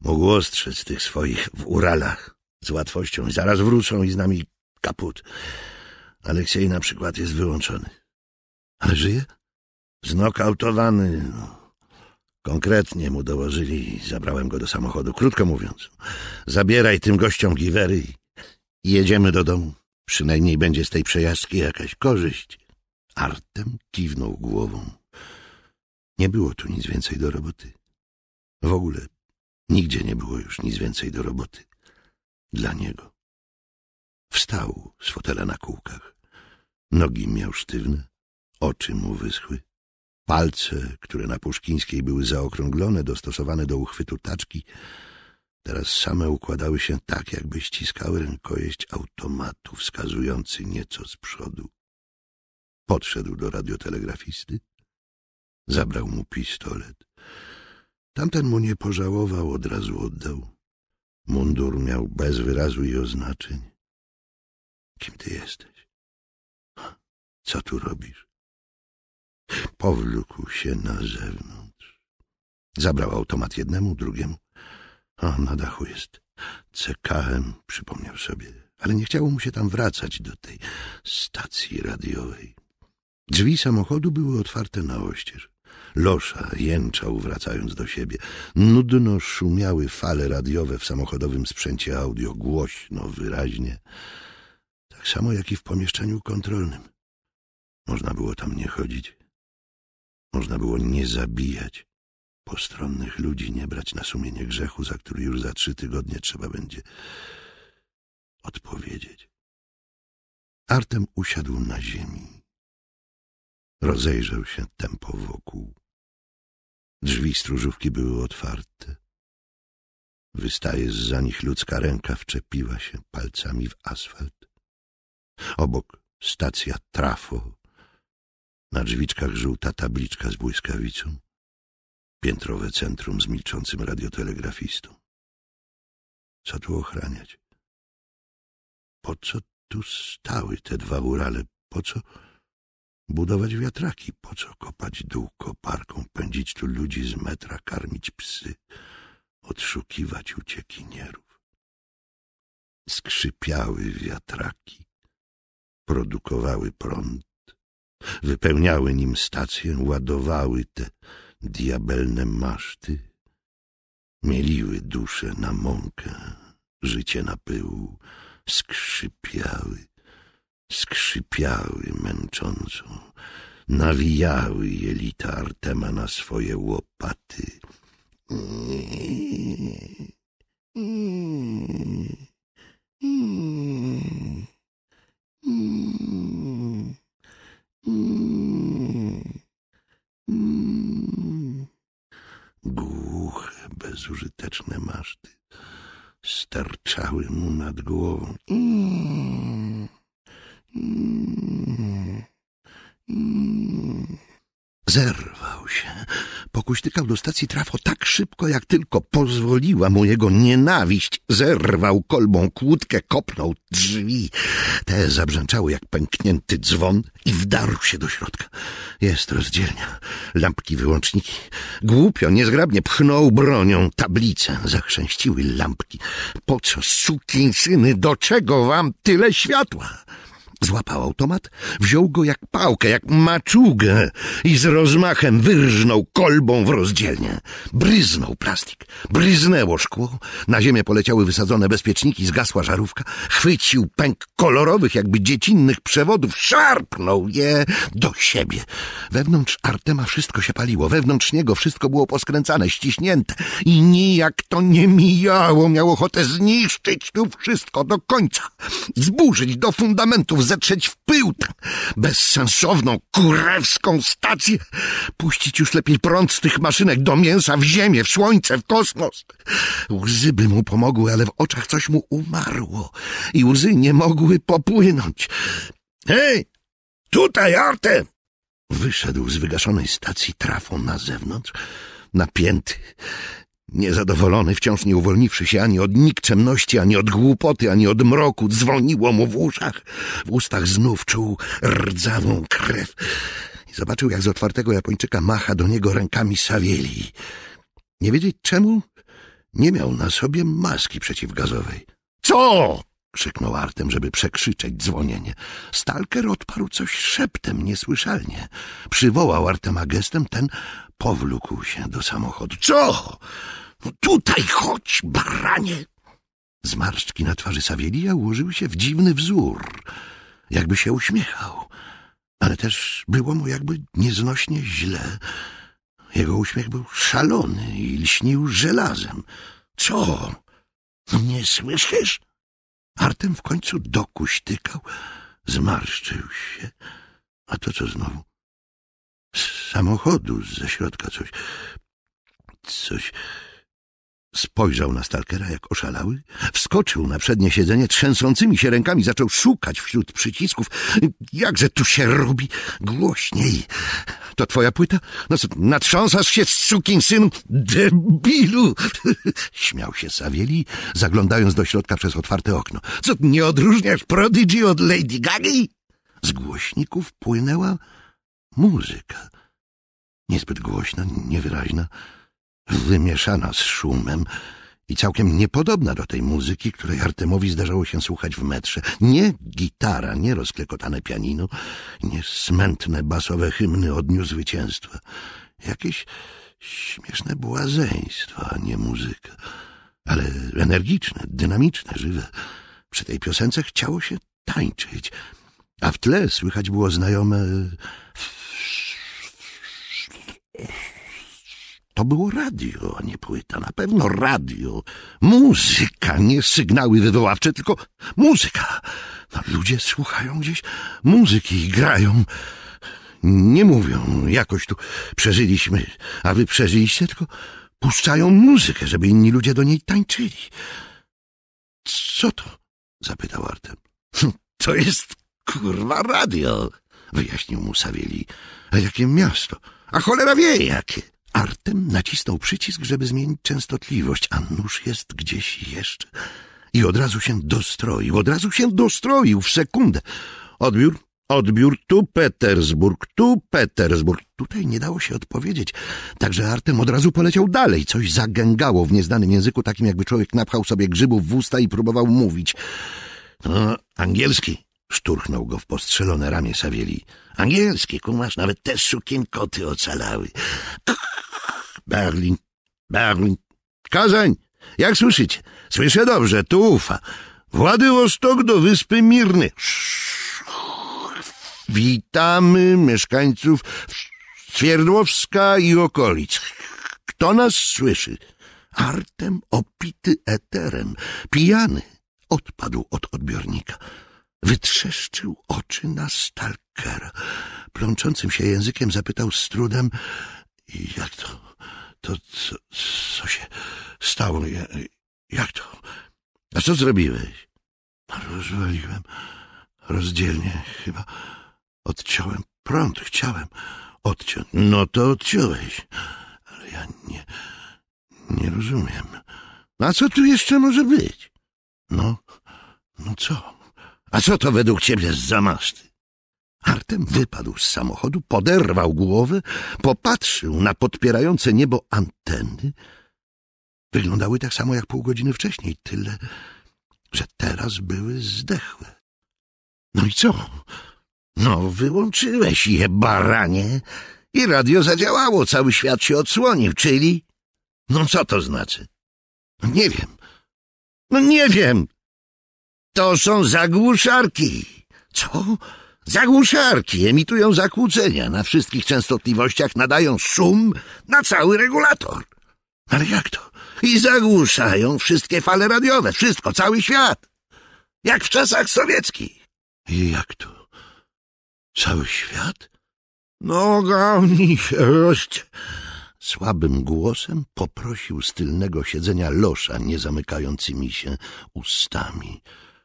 Mógł ostrzec tych swoich w Uralach z łatwością. Zaraz wrócą i z nami kaput. Aleksiej na przykład jest wyłączony. Ale żyje? Znokautowany. Konkretnie mu dołożyli i zabrałem go do samochodu. Krótko mówiąc, zabieraj tym gościom giwery i jedziemy do domu. Przynajmniej będzie z tej przejażdżki jakaś korzyść. Artem kiwnął głową. Nie było tu nic więcej do roboty. W ogóle nigdzie nie było już nic więcej do roboty. Dla niego. Wstał z fotela na kółkach. Nogi miał sztywne, oczy mu wyschły. Palce, które na Puszkińskiej były zaokrąglone, dostosowane do uchwytu taczki, teraz same układały się tak, jakby ściskały rękojeść automatu wskazujący nieco z przodu. Podszedł do radiotelegrafisty, zabrał mu pistolet. Tamten mu nie pożałował, od razu oddał. Mundur miał bez wyrazu i oznaczeń. Kim ty jesteś? Co tu robisz? Powlókł się na zewnątrz. Zabrał automat jednemu, drugiemu. A na dachu jest CKM, przypomniał sobie, ale nie chciało mu się tam wracać do tej stacji radiowej. Drzwi samochodu były otwarte na oścież. Losza jęczał, wracając do siebie. Nudno szumiały fale radiowe w samochodowym sprzęcie audio, głośno, wyraźnie. Tak samo jak i w pomieszczeniu kontrolnym. Można było tam nie chodzić. Można było nie zabijać postronnych ludzi, nie brać na sumienie grzechu, za który już za trzy tygodnie trzeba będzie odpowiedzieć. Artem usiadł na ziemi. Rozejrzał się tempo wokół. Drzwi stróżówki były otwarte. Wystaje za nich ludzka ręka wczepiła się palcami w asfalt. Obok stacja trafo na drzwiczkach żółta tabliczka z błyskawicą. Piętrowe centrum z milczącym radiotelegrafistą. Co tu ochraniać? Po co tu stały te dwa urale? Po co budować wiatraki? Po co kopać dół koparką, pędzić tu ludzi z metra, karmić psy, odszukiwać uciekinierów? Skrzypiały wiatraki, produkowały prąd, Wypełniały nim stację, ładowały te diabelne maszty. Mieliły duszę na mąkę, życie na pył, skrzypiały, skrzypiały męcząco, nawijały jelita Artema na swoje łopaty. mm Głuche, bezużyteczne maszty sterczały mu nad głową. Mm, mm, mm. Zerwał się. Pokuśtykał do stacji trafo tak szybko, jak tylko pozwoliła mu jego nienawiść. Zerwał kolbą kłódkę, kopnął drzwi. Te zabrzęczały jak pęknięty dzwon i wdarł się do środka. Jest rozdzielnia, lampki wyłączniki. Głupio, niezgrabnie pchnął bronią tablicę. Zachrzęściły lampki. Po co, sukinsyny, do czego wam tyle światła? Złapał automat, wziął go jak pałkę, jak maczugę i z rozmachem wyrżnął kolbą w rozdzielnię. Bryznął plastik, bryznęło szkło, na ziemię poleciały wysadzone bezpieczniki, zgasła żarówka, chwycił pęk kolorowych, jakby dziecinnych przewodów, szarpnął je do siebie. Wewnątrz Artema wszystko się paliło, wewnątrz niego wszystko było poskręcane, ściśnięte i nijak to nie mijało, miał ochotę zniszczyć tu wszystko do końca, zburzyć do fundamentów, zetrzeć w pył tę tak bezsensowną, kurewską stację, puścić już lepiej prąd z tych maszynek do mięsa, w ziemię, w słońce, w kosmos. Łzy by mu pomogły, ale w oczach coś mu umarło i łzy nie mogły popłynąć. Hej, tutaj Artem! Wyszedł z wygaszonej stacji trafą na zewnątrz, napięty, Niezadowolony, wciąż nie uwolniwszy się ani od nikczemności, ani od głupoty, ani od mroku, dzwoniło mu w uszach. W ustach znów czuł rdzawą krew i zobaczył, jak z otwartego Japończyka macha do niego rękami Sawieli. Nie wiedzieć czemu nie miał na sobie maski przeciwgazowej. Co? krzyknął Artem, żeby przekrzyczeć dzwonienie. Stalker odparł coś szeptem, niesłyszalnie. Przywołał Artema gestem, ten Powlókł się do samochodu. Co? No tutaj chodź, baranie! Zmarszczki na twarzy Sawielija ułożyły się w dziwny wzór, jakby się uśmiechał, ale też było mu jakby nieznośnie źle. Jego uśmiech był szalony i lśnił żelazem. Co? No nie słyszysz? Artem w końcu dokuśtykał, zmarszczył się. A to co znowu? Z samochodu, ze środka coś... Coś... Spojrzał na Stalkera jak oszalały, wskoczył na przednie siedzenie, trzęsącymi się rękami zaczął szukać wśród przycisków. Jakże tu się robi? Głośniej. To twoja płyta? No co, natrząsasz się, sukin synu? Debilu! Śmiał się Sawieli, zaglądając do środka przez otwarte okno. Co, nie odróżniasz Prodigy od Lady Gaga? Z głośników płynęła Muzyka. Niezbyt głośna, niewyraźna, wymieszana z szumem i całkiem niepodobna do tej muzyki, której Artemowi zdarzało się słuchać w metrze. Nie gitara, nie rozklekotane pianino, nie smętne basowe hymny o dniu zwycięstwa. Jakieś śmieszne błazeństwo, a nie muzyka. Ale energiczne, dynamiczne, żywe. Przy tej piosence chciało się tańczyć, a w tle słychać było znajome to było radio, a nie płyta. Na pewno radio. Muzyka, nie sygnały wywoławcze, tylko muzyka. No, ludzie słuchają gdzieś muzyki i grają. Nie mówią, jakoś tu przeżyliśmy, a wy przeżyliście, tylko puszczają muzykę, żeby inni ludzie do niej tańczyli. Co to? zapytał Artem. To jest kurwa radio, wyjaśnił mu Sawieli. A jakie miasto? A cholera wie jakie. Artem nacisnął przycisk, żeby zmienić częstotliwość, a nóż jest gdzieś jeszcze. I od razu się dostroił, od razu się dostroił w sekundę. Odbiór, odbiór, tu Petersburg, tu Petersburg. Tutaj nie dało się odpowiedzieć, także Artem od razu poleciał dalej. Coś zagęgało w nieznanym języku, takim jakby człowiek napchał sobie grzybów w usta i próbował mówić. No, angielski, Szturchnął go w postrzelone ramię Sawieli. Angielskie, kumasz, nawet te sukienkoty ocalały. Berlin, Berlin, Kazań, jak słyszycie? Słyszę dobrze, tu ufa. Władywostok do Wyspy Mirny. Witamy mieszkańców Swierdłowska i okolic. Kto nas słyszy? Artem opity eterem, pijany, odpadł od odbiornika. Wytrzeszczył oczy na stalker Plączącym się językiem zapytał z trudem, jak to, to co, co się stało? Jak to? A co zrobiłeś? Rozwaliłem rozdzielnie chyba. Odciąłem prąd, chciałem odciąć. No to odciąłeś. Ale ja nie, nie rozumiem. A co tu jeszcze może być? No, no co? A co to według ciebie za maszty? Artem wypadł z samochodu, poderwał głowę, popatrzył na podpierające niebo anteny. Wyglądały tak samo jak pół godziny wcześniej, tyle, że teraz były zdechłe. No i co? No, wyłączyłeś je, baranie. I radio zadziałało, cały świat się odsłonił, czyli... No co to znaczy? No, nie wiem. No nie wiem! To są zagłuszarki. Co? Zagłuszarki emitują zakłócenia na wszystkich częstotliwościach, nadają szum na cały regulator. Ale jak to? I zagłuszają wszystkie fale radiowe, wszystko, cały świat. Jak w czasach sowieckich. I jak to? Cały świat? No, gawni się roście. Słabym głosem poprosił z tylnego siedzenia losza, nie zamykającymi się ustami.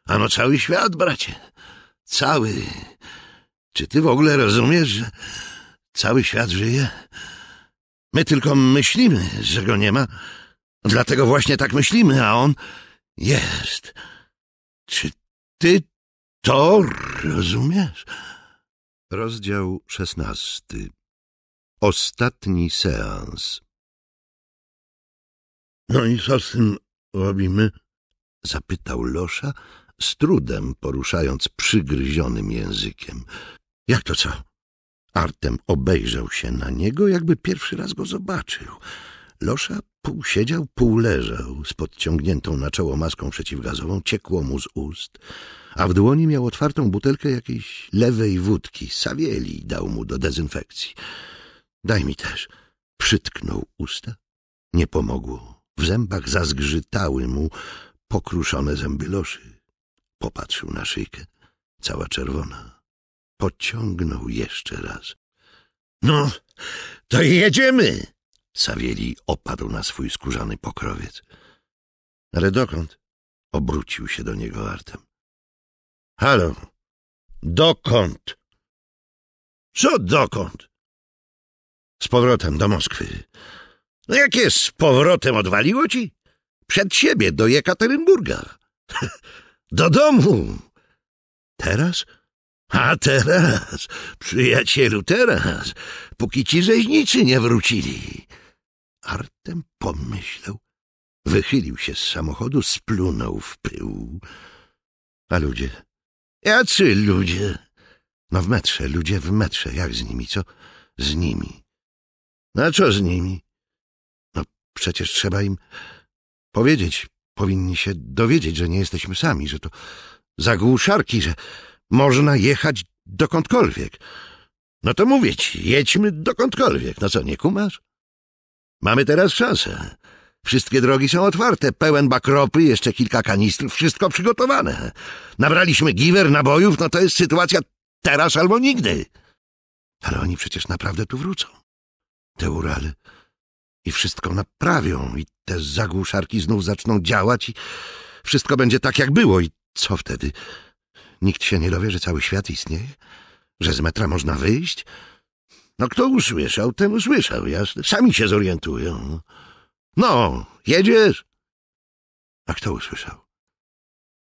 Ano cały świat, bracie. Cały. Czy ty w ogóle rozumiesz, że cały świat żyje? My tylko myślimy, że go nie ma. Dlatego właśnie tak myślimy, a on jest. Czy ty to rozumiesz? Rozdział szesnasty. Ostatni seans. No i co z tym robimy? Zapytał Losza, z trudem poruszając przygryzionym językiem. Jak to co? Artem obejrzał się na niego, jakby pierwszy raz go zobaczył. Losza pół siedział, pół leżał, z podciągniętą na czoło maską przeciwgazową, ciekło mu z ust, a w dłoni miał otwartą butelkę jakiejś lewej wódki. Sawieli dał mu do dezynfekcji. Daj mi też. Przytknął usta. Nie pomogło. W zębach zazgrzytały mu pokruszone zęby loszy. Popatrzył na szyjkę, cała czerwona. Pociągnął jeszcze raz. No, to jedziemy! Sawieli opadł na swój skórzany pokrowiec. Ale dokąd? Obrócił się do niego Artem. Halo, dokąd? Co dokąd? Z powrotem do Moskwy. No jakie z powrotem odwaliło ci? Przed siebie, do Jekaterynburga. Do domu! Teraz? A teraz, przyjacielu, teraz, póki ci rzeźnicy nie wrócili. Artem pomyślał, wychylił się z samochodu, splunął w pył. A ludzie? Jacy ludzie? No w metrze, ludzie w metrze, jak z nimi, co? Z nimi. No co z nimi? No przecież trzeba im powiedzieć, Powinni się dowiedzieć, że nie jesteśmy sami, że to zagłuszarki, że można jechać dokądkolwiek. No to mówię ci, jedźmy dokądkolwiek. No co, nie kumasz? Mamy teraz szansę. Wszystkie drogi są otwarte, pełen bakropy, jeszcze kilka kanistrów, wszystko przygotowane. Nabraliśmy giwer, nabojów, no to jest sytuacja teraz albo nigdy. Ale oni przecież naprawdę tu wrócą. Te Urale i wszystko naprawią, i te zagłuszarki znów zaczną działać, i wszystko będzie tak, jak było. I co wtedy? Nikt się nie dowie, że cały świat istnieje? Że z metra można wyjść? No kto usłyszał, ten usłyszał, jasne. Sami się zorientują. No, jedziesz? A kto usłyszał?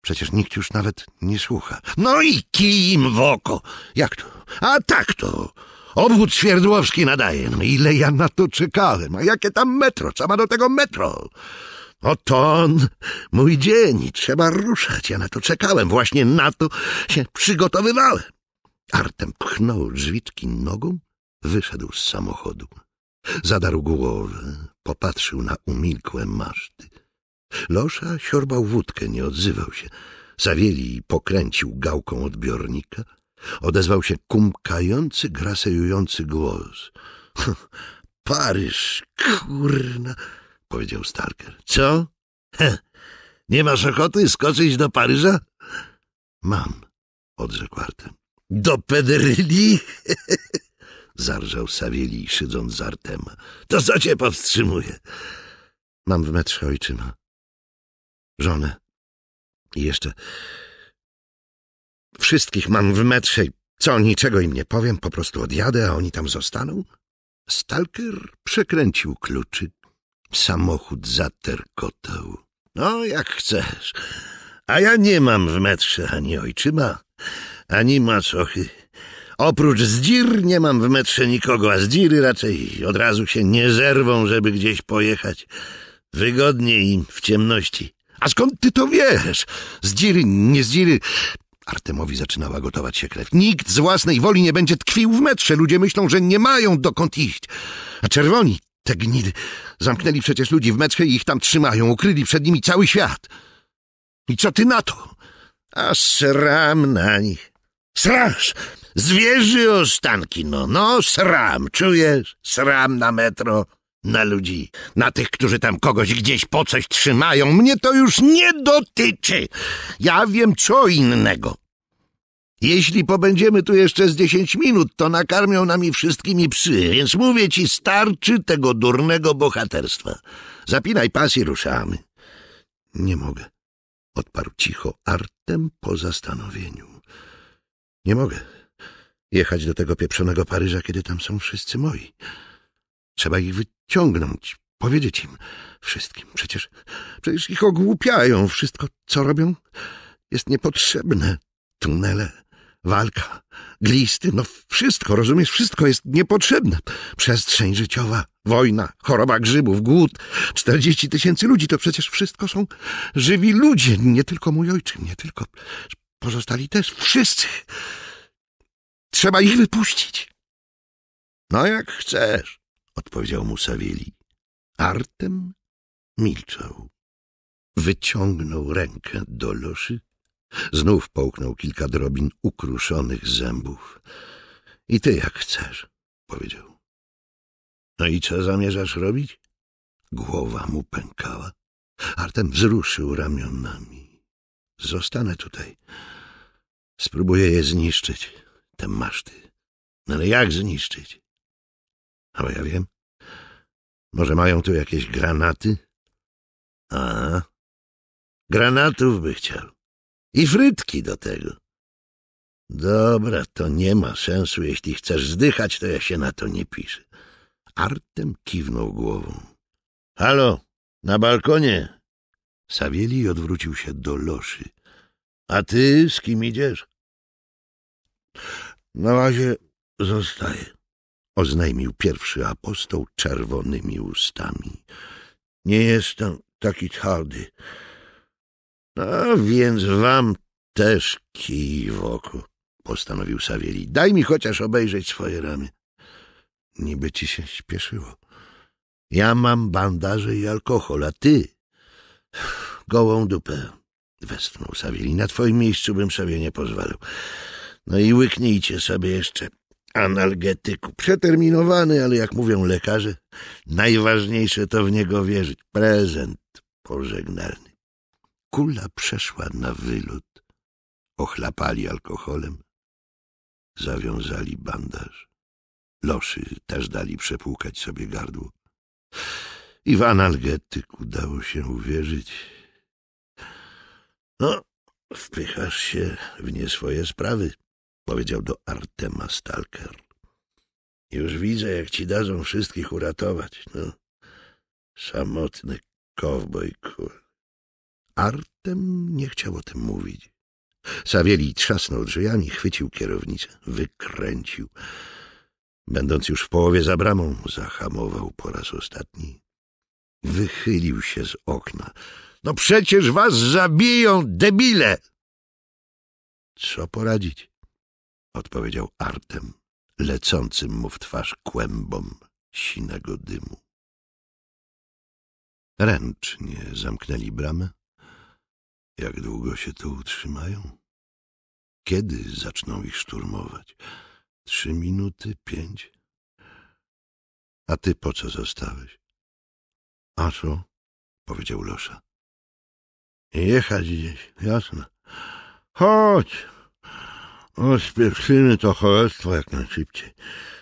Przecież nikt już nawet nie słucha. No i kim w oko? Jak to? A tak to! Obwód Świerdłowski nadaje. No ile ja na to czekałem. A jakie tam metro? Co ma do tego metro? Oto on, mój dzień. Trzeba ruszać. Ja na to czekałem. Właśnie na to się przygotowywałem. Artem pchnął drzwiczki nogą, wyszedł z samochodu. Zadarł głowę, popatrzył na umilkłe maszty. Losza siorbał wódkę, nie odzywał się. Zawieli pokręcił gałką odbiornika — Odezwał się kumkający, grasejujący głos. — Paryż, kurna! — powiedział Stalker. — Co? — Nie masz ochoty skoczyć do Paryża? — Mam — odrzekł Artem. — Do Pedryli? — zarżał Sawieli, szydząc z Artem. — To co cię powstrzymuje? — Mam w metrze ojczyma. Żonę. I jeszcze Wszystkich mam w metrze. Co, niczego im nie powiem, po prostu odjadę, a oni tam zostaną? Stalker przekręcił kluczy. Samochód zaterkotał. No, jak chcesz. A ja nie mam w metrze ani ojczyma, ani macochy. Oprócz zdzir nie mam w metrze nikogo, a zdziry raczej od razu się nie zerwą, żeby gdzieś pojechać. Wygodniej im w ciemności. A skąd ty to wiesz? Zdziry, nie zdziry, Artemowi zaczynała gotować się krew. Nikt z własnej woli nie będzie tkwił w metrze. Ludzie myślą, że nie mają dokąd iść. A czerwoni, te gnidy, zamknęli przecież ludzi w metrze i ich tam trzymają. Ukryli przed nimi cały świat. I co ty na to? A sram na nich. Srasz, Zwierzy ostanki, no, no, sram, czujesz? Sram na metro na ludzi, na tych, którzy tam kogoś gdzieś po coś trzymają. Mnie to już nie dotyczy. Ja wiem co innego. Jeśli pobędziemy tu jeszcze z dziesięć minut, to nakarmią nami wszystkimi psy, więc mówię ci, starczy tego durnego bohaterstwa. Zapinaj pas i ruszamy. Nie mogę, odparł cicho artem po zastanowieniu. Nie mogę jechać do tego pieprzonego Paryża, kiedy tam są wszyscy moi. Trzeba ich wyciągnąć, powiedzieć im wszystkim. Przecież, przecież ich ogłupiają. Wszystko, co robią, jest niepotrzebne. Tunele, walka, glisty, no wszystko, rozumiesz? Wszystko jest niepotrzebne. Przestrzeń życiowa, wojna, choroba grzybów, głód. Czterdzieści tysięcy ludzi to przecież wszystko są żywi ludzie. Nie tylko mój ojczym, nie tylko pozostali też. Wszyscy. Trzeba ich wypuścić. No jak chcesz odpowiedział mu Sawieli. Artem milczał. Wyciągnął rękę do loszy, znów połknął kilka drobin ukruszonych zębów. I ty jak chcesz, powiedział. No i co zamierzasz robić? Głowa mu pękała. Artem wzruszył ramionami. Zostanę tutaj. Spróbuję je zniszczyć, te maszty. No ale jak zniszczyć? Ale ja wiem. Może mają tu jakieś granaty? A, granatów by chciał. I frytki do tego. Dobra, to nie ma sensu. Jeśli chcesz zdychać, to ja się na to nie piszę. Artem kiwnął głową. Halo, na balkonie. Sawieli odwrócił się do Loszy. A ty z kim idziesz? Na razie zostaję oznajmił pierwszy apostoł czerwonymi ustami. Nie jestem taki twardy. A no więc wam też kij w oku, postanowił Sawieli. Daj mi chociaż obejrzeć swoje ramy. Niby ci się śpieszyło. Ja mam bandaże i alkohol, a ty gołą dupę, westchnął Sawieli. Na twoim miejscu bym sobie nie pozwalał. No i łyknijcie sobie jeszcze analgetyku. Przeterminowany, ale jak mówią lekarze, najważniejsze to w niego wierzyć. Prezent pożegnalny. Kula przeszła na wylot. Ochlapali alkoholem. Zawiązali bandaż. Loszy też dali przepłukać sobie gardło. I w analgetyk udało się uwierzyć. No, wpychasz się w nie swoje sprawy powiedział do Artema Stalker. Już widzę, jak ci dadzą wszystkich uratować, no. Samotny kowboj, kur... Artem nie chciał o tym mówić. Sawieli trzasnął drzwiami, chwycił kierownicę, wykręcił. Będąc już w połowie za bramą, zahamował po raz ostatni. Wychylił się z okna. No przecież was zabiją, debile! Co poradzić? odpowiedział Artem, lecącym mu w twarz kłębom sinego dymu. Ręcznie zamknęli bramę. Jak długo się tu utrzymają? Kiedy zaczną ich szturmować? Trzy minuty, pięć? A ty po co zostałeś? Aszo, powiedział Losza. Jechać gdzieś, jasne. Chodź, Ośpieszymy to cholestwo jak najszybciej.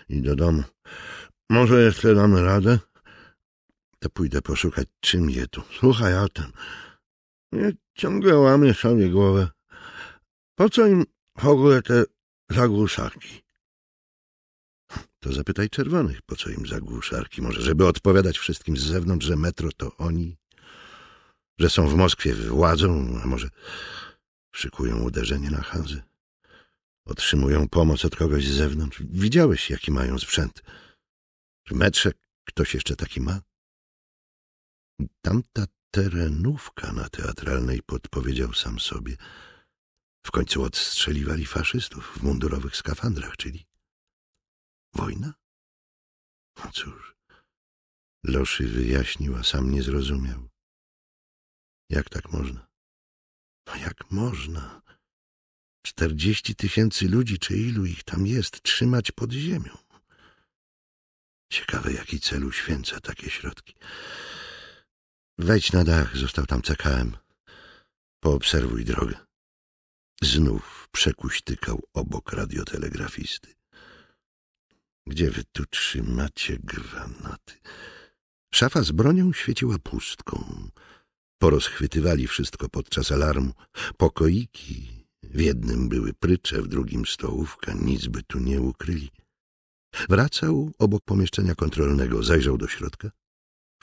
I do domu. Może jeszcze damy radę? To pójdę poszukać, czym je tu. Słuchaj o tym. Nie ciągle łamię sobie głowę. Po co im w ogóle te zagłuszarki? To zapytaj czerwonych, po co im zagłuszarki. Może, żeby odpowiadać wszystkim z zewnątrz, że metro to oni? Że są w Moskwie władzą, a może szykują uderzenie na Hanzy? Otrzymują pomoc od kogoś z zewnątrz. Widziałeś, jaki mają sprzęt. W metrze ktoś jeszcze taki ma? Tamta terenówka na teatralnej podpowiedział sam sobie. W końcu odstrzeliwali faszystów w mundurowych skafandrach, czyli wojna? No cóż, Loszy wyjaśniła, sam nie zrozumiał. Jak tak można? No jak można? Czterdzieści tysięcy ludzi, czy ilu ich tam jest, trzymać pod ziemią. Ciekawe, jaki celu święca takie środki. Wejdź na dach, został tam CKM. Poobserwuj drogę. Znów przekuśtykał obok radiotelegrafisty. Gdzie wy tu trzymacie granaty? Szafa z bronią świeciła pustką. Porozchwytywali wszystko podczas alarmu. Pokoiki w jednym były prycze, w drugim stołówka, nic by tu nie ukryli. Wracał obok pomieszczenia kontrolnego, zajrzał do środka.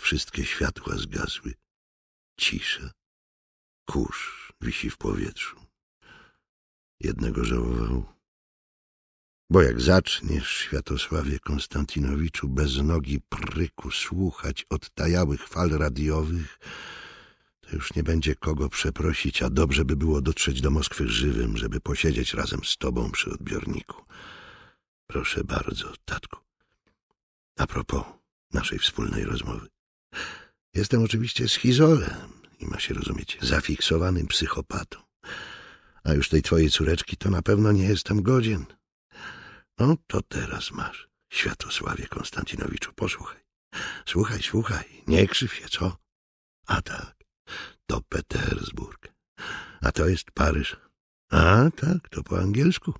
Wszystkie światła zgasły. Cisza. Kurz wisi w powietrzu. Jednego żałował. Bo jak zaczniesz, Światosławie Konstantinowiczu, bez nogi pryku słuchać odtajałych fal radiowych, już nie będzie kogo przeprosić, a dobrze by było dotrzeć do Moskwy żywym, żeby posiedzieć razem z tobą przy odbiorniku. Proszę bardzo, tatku. A propos naszej wspólnej rozmowy. Jestem oczywiście schizolem i ma się rozumieć, zafiksowanym psychopatą. A już tej twojej córeczki to na pewno nie jestem godzien. No to teraz masz, Światosławie Konstantinowiczu, posłuchaj. Słuchaj, słuchaj, nie krzyw się, co? A tak, to Petersburg. A to jest Paryż. A tak, to po angielsku.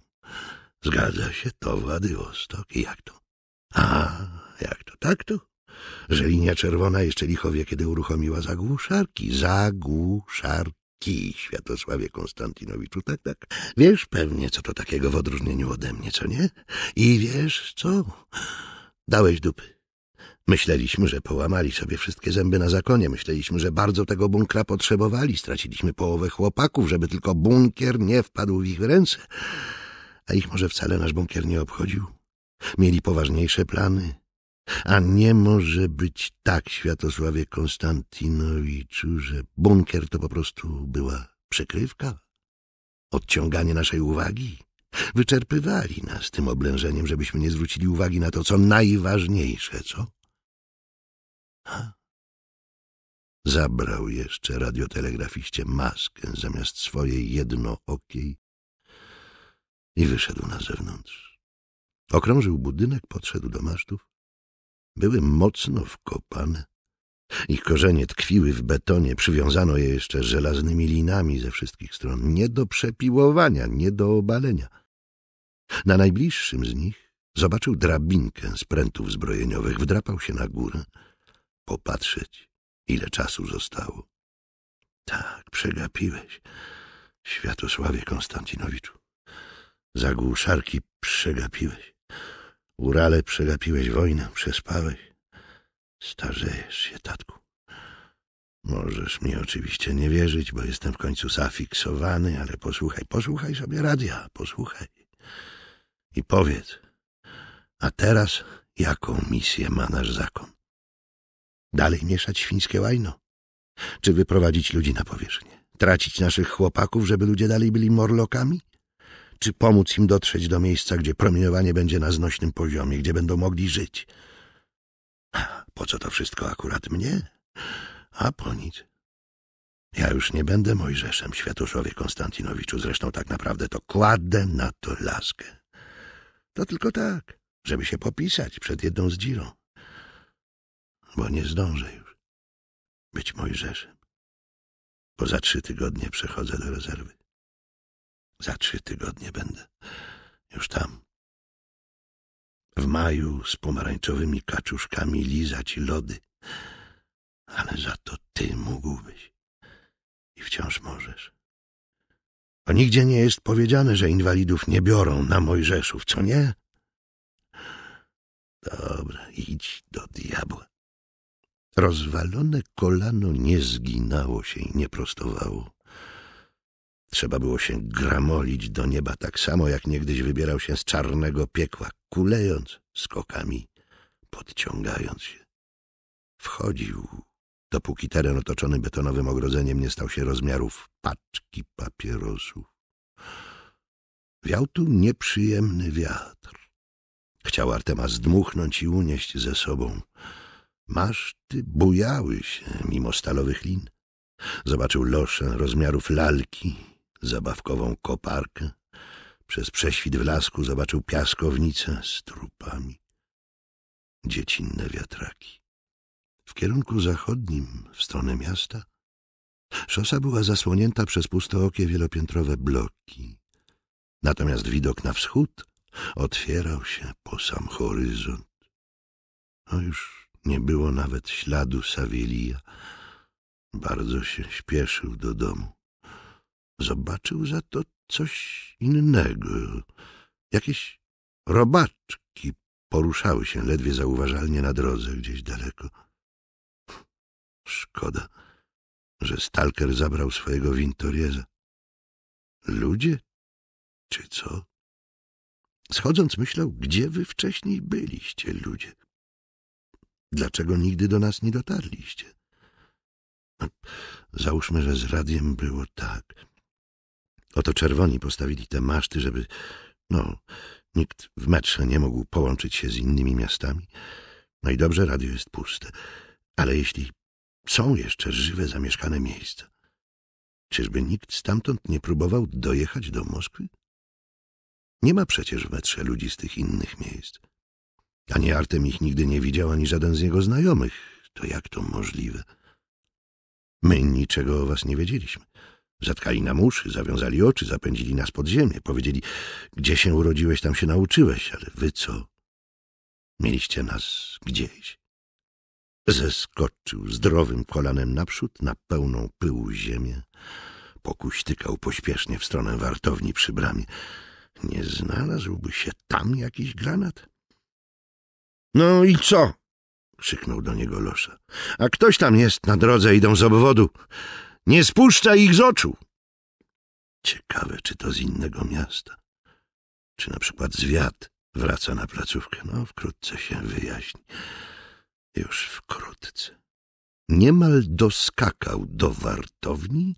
Zgadza się, to Władywostok. I jak to? A, jak to? Tak to? Że linia czerwona jeszcze lichowie, kiedy uruchomiła zagłuszarki. Zagłuszarki, Światosławie Konstantinowiczu. Tak, tak. Wiesz pewnie, co to takiego w odróżnieniu ode mnie, co nie? I wiesz co? Dałeś dupy. Myśleliśmy, że połamali sobie wszystkie zęby na zakonie. Myśleliśmy, że bardzo tego bunkra potrzebowali. Straciliśmy połowę chłopaków, żeby tylko bunkier nie wpadł w ich ręce. A ich może wcale nasz bunkier nie obchodził. Mieli poważniejsze plany. A nie może być tak, Światosławie Konstantinowiczu, że bunkier to po prostu była przykrywka, odciąganie naszej uwagi. Wyczerpywali nas tym oblężeniem, żebyśmy nie zwrócili uwagi na to, co najważniejsze, co? Zabrał jeszcze radiotelegrafiście maskę zamiast swojej jednookiej i wyszedł na zewnątrz. Okrążył budynek, podszedł do masztów. Były mocno wkopane. Ich korzenie tkwiły w betonie, przywiązano je jeszcze żelaznymi linami ze wszystkich stron, nie do przepiłowania, nie do obalenia. Na najbliższym z nich zobaczył drabinkę z prętów zbrojeniowych, wdrapał się na górę popatrzeć, ile czasu zostało. Tak, przegapiłeś, Światosławie Konstantinowiczu. Zagłuszarki przegapiłeś. Urale przegapiłeś wojnę, przespałeś. Starzejesz się, tatku. Możesz mi oczywiście nie wierzyć, bo jestem w końcu zafiksowany, ale posłuchaj, posłuchaj sobie radia, posłuchaj. I powiedz, a teraz jaką misję ma nasz zakon? Dalej mieszać świńskie łajno? Czy wyprowadzić ludzi na powierzchnię? Tracić naszych chłopaków, żeby ludzie dalej byli morlokami? Czy pomóc im dotrzeć do miejsca, gdzie promieniowanie będzie na znośnym poziomie, gdzie będą mogli żyć? Po co to wszystko akurat mnie? A po nic. Ja już nie będę Mojżeszem, Światuszowie Konstantinowiczu. Zresztą tak naprawdę to kładę na to laskę. To tylko tak, żeby się popisać przed jedną z dzirą bo nie zdążę już być Mojżeszem. Bo za trzy tygodnie przechodzę do rezerwy. Za trzy tygodnie będę już tam. W maju z pomarańczowymi kaczuszkami lizać lody. Ale za to ty mógłbyś. I wciąż możesz. Bo nigdzie nie jest powiedziane, że inwalidów nie biorą na Mojżeszów, co nie? Dobra, idź do diabła. Rozwalone kolano nie zginało się i nie prostowało. Trzeba było się gramolić do nieba tak samo, jak niegdyś wybierał się z czarnego piekła, kulejąc skokami, podciągając się. Wchodził, dopóki teren otoczony betonowym ogrodzeniem nie stał się rozmiarów paczki papierosów. Wiał tu nieprzyjemny wiatr. Chciał Artema zdmuchnąć i unieść ze sobą. Maszty bujały się mimo stalowych lin. Zobaczył loszę rozmiarów lalki, zabawkową koparkę. Przez prześwit w lasku zobaczył piaskownicę z trupami. Dziecinne wiatraki. W kierunku zachodnim, w stronę miasta, szosa była zasłonięta przez pustookie wielopiętrowe bloki. Natomiast widok na wschód otwierał się po sam horyzont. No już nie było nawet śladu Savilia. Bardzo się śpieszył do domu. Zobaczył za to coś innego. Jakieś robaczki poruszały się ledwie zauważalnie na drodze gdzieś daleko. Szkoda, że stalker zabrał swojego wintorieza. Ludzie? Czy co? Schodząc myślał, gdzie wy wcześniej byliście, ludzie? Dlaczego nigdy do nas nie dotarliście? No, załóżmy, że z radiem było tak. Oto czerwoni postawili te maszty, żeby, no, nikt w metrze nie mógł połączyć się z innymi miastami. No i dobrze, radio jest puste. Ale jeśli są jeszcze żywe, zamieszkane miejsca, czyżby nikt stamtąd nie próbował dojechać do Moskwy? Nie ma przecież w metrze ludzi z tych innych miejsc. Ani Artem ich nigdy nie widział, ani żaden z jego znajomych. To jak to możliwe? My niczego o was nie wiedzieliśmy. Zatkali nam uszy, zawiązali oczy, zapędzili nas pod ziemię. Powiedzieli, gdzie się urodziłeś, tam się nauczyłeś, ale wy co? Mieliście nas gdzieś. Zeskoczył zdrowym kolanem naprzód na pełną pyłu ziemię. Pokuśtykał pośpiesznie w stronę wartowni przy bramie. Nie znalazłby się tam jakiś granat? No i co? krzyknął do niego Losza. A ktoś tam jest na drodze, idą z obwodu. Nie spuszcza ich z oczu. Ciekawe, czy to z innego miasta. Czy na przykład zwiat wraca na placówkę. No, wkrótce się wyjaśni. Już wkrótce. Niemal doskakał do wartowni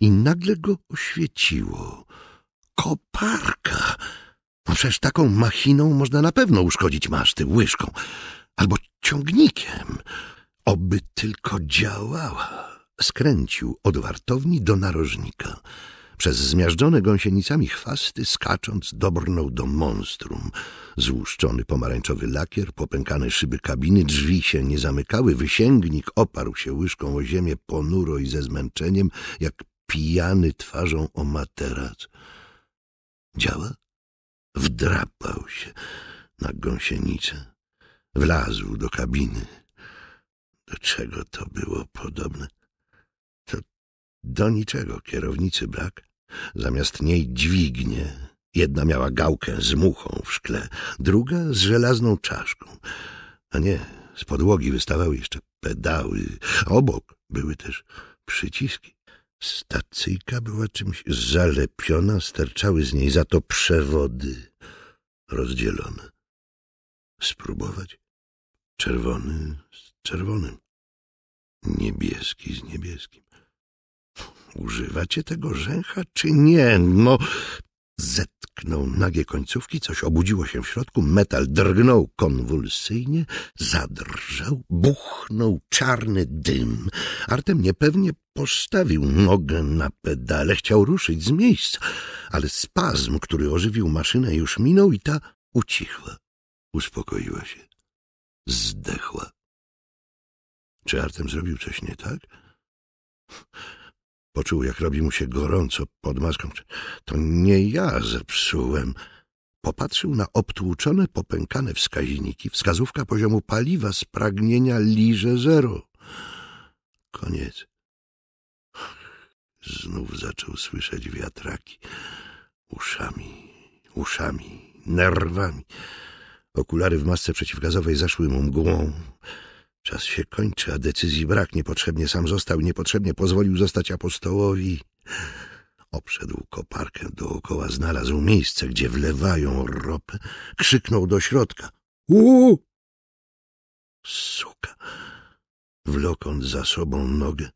i nagle go oświeciło. Koparka! przecież taką machiną można na pewno uszkodzić maszty łyżką albo ciągnikiem. Oby tylko działała. Skręcił od wartowni do narożnika. Przez zmiażdżone gąsienicami chwasty, skacząc, dobrnął do monstrum. Złuszczony pomarańczowy lakier, popękane szyby kabiny, drzwi się nie zamykały. Wysięgnik oparł się łyżką o ziemię ponuro i ze zmęczeniem, jak pijany twarzą o materac. Działa? Wdrapał się na gąsienicę. Wlazł do kabiny. Do czego to było podobne? To do niczego kierownicy brak. Zamiast niej dźwignie. Jedna miała gałkę z muchą w szkle, druga z żelazną czaszką. A nie, z podłogi wystawały jeszcze pedały. Obok były też przyciski. Stacyjka była czymś zalepiona, sterczały z niej za to przewody rozdzielone. Spróbować? Czerwony z czerwonym, niebieski z niebieskim. Używacie tego rzęcha, czy nie? No, Zetknął nagie końcówki, coś obudziło się w środku, metal drgnął konwulsyjnie, zadrżał, buchnął czarny dym. Artem niepewnie postawił nogę na pedale, chciał ruszyć z miejsca, ale spazm, który ożywił maszynę, już minął i ta ucichła, uspokoiła się, zdechła. Czy Artem zrobił coś nie tak? Poczuł, jak robi mu się gorąco pod maską. To nie ja zepsułem. Popatrzył na obtłuczone, popękane wskaźniki. Wskazówka poziomu paliwa z pragnienia liże zero. Koniec. Znów zaczął słyszeć wiatraki. Uszami, uszami, nerwami. Okulary w masce przeciwgazowej zaszły mu mgłą. Czas się kończy, a decyzji brak. Niepotrzebnie sam został niepotrzebnie pozwolił zostać apostołowi. Obszedł koparkę dookoła, znalazł miejsce, gdzie wlewają ropę. Krzyknął do środka. Uuu! Suka! Wlokąc za sobą nogę,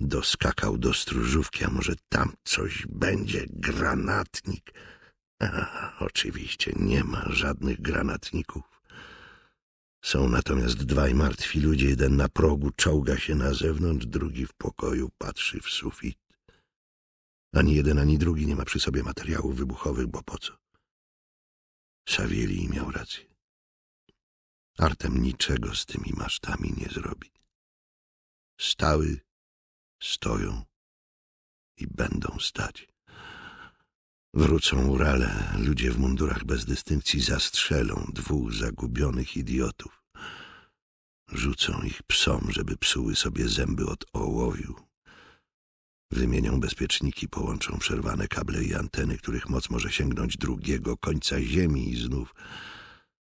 doskakał do stróżówki, a może tam coś będzie, granatnik. A, oczywiście nie ma żadnych granatników. Są natomiast dwaj martwi ludzie. Jeden na progu czołga się na zewnątrz, drugi w pokoju patrzy w sufit. Ani jeden, ani drugi nie ma przy sobie materiałów wybuchowych, bo po co? Sawieli miał rację. Artem niczego z tymi masztami nie zrobi. Stały, stoją i będą stać. Wrócą Urale, ludzie w mundurach bez dystynkcji zastrzelą dwóch zagubionych idiotów. Rzucą ich psom, żeby psuły sobie zęby od ołowiu. Wymienią bezpieczniki, połączą przerwane kable i anteny, których moc może sięgnąć drugiego końca ziemi i znów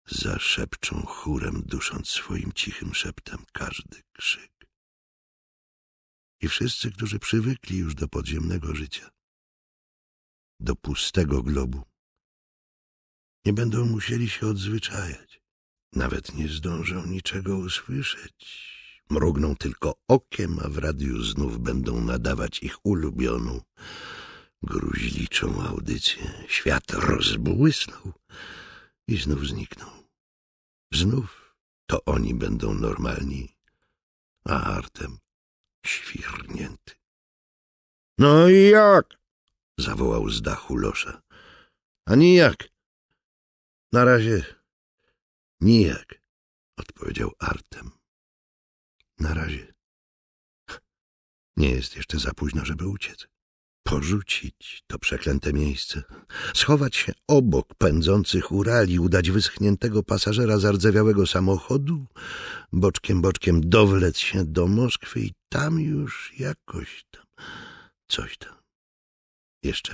zaszepczą chórem, dusząc swoim cichym szeptem każdy krzyk. I wszyscy, którzy przywykli już do podziemnego życia, do pustego globu. Nie będą musieli się odzwyczajać. Nawet nie zdążą niczego usłyszeć. Mrugną tylko okiem, a w radiu znów będą nadawać ich ulubioną, gruźliczą audycję. Świat rozbłysnął i znów zniknął. Znów to oni będą normalni, a Artem świrnięty. No i jak? zawołał z dachu Losza. A nijak. Na razie nijak, odpowiedział Artem. Na razie. Nie jest jeszcze za późno, żeby uciec. Porzucić to przeklęte miejsce, schować się obok pędzących urali, udać wyschniętego pasażera zardzewiałego samochodu, boczkiem boczkiem dowlec się do Moskwy i tam już jakoś tam, coś tam jeszcze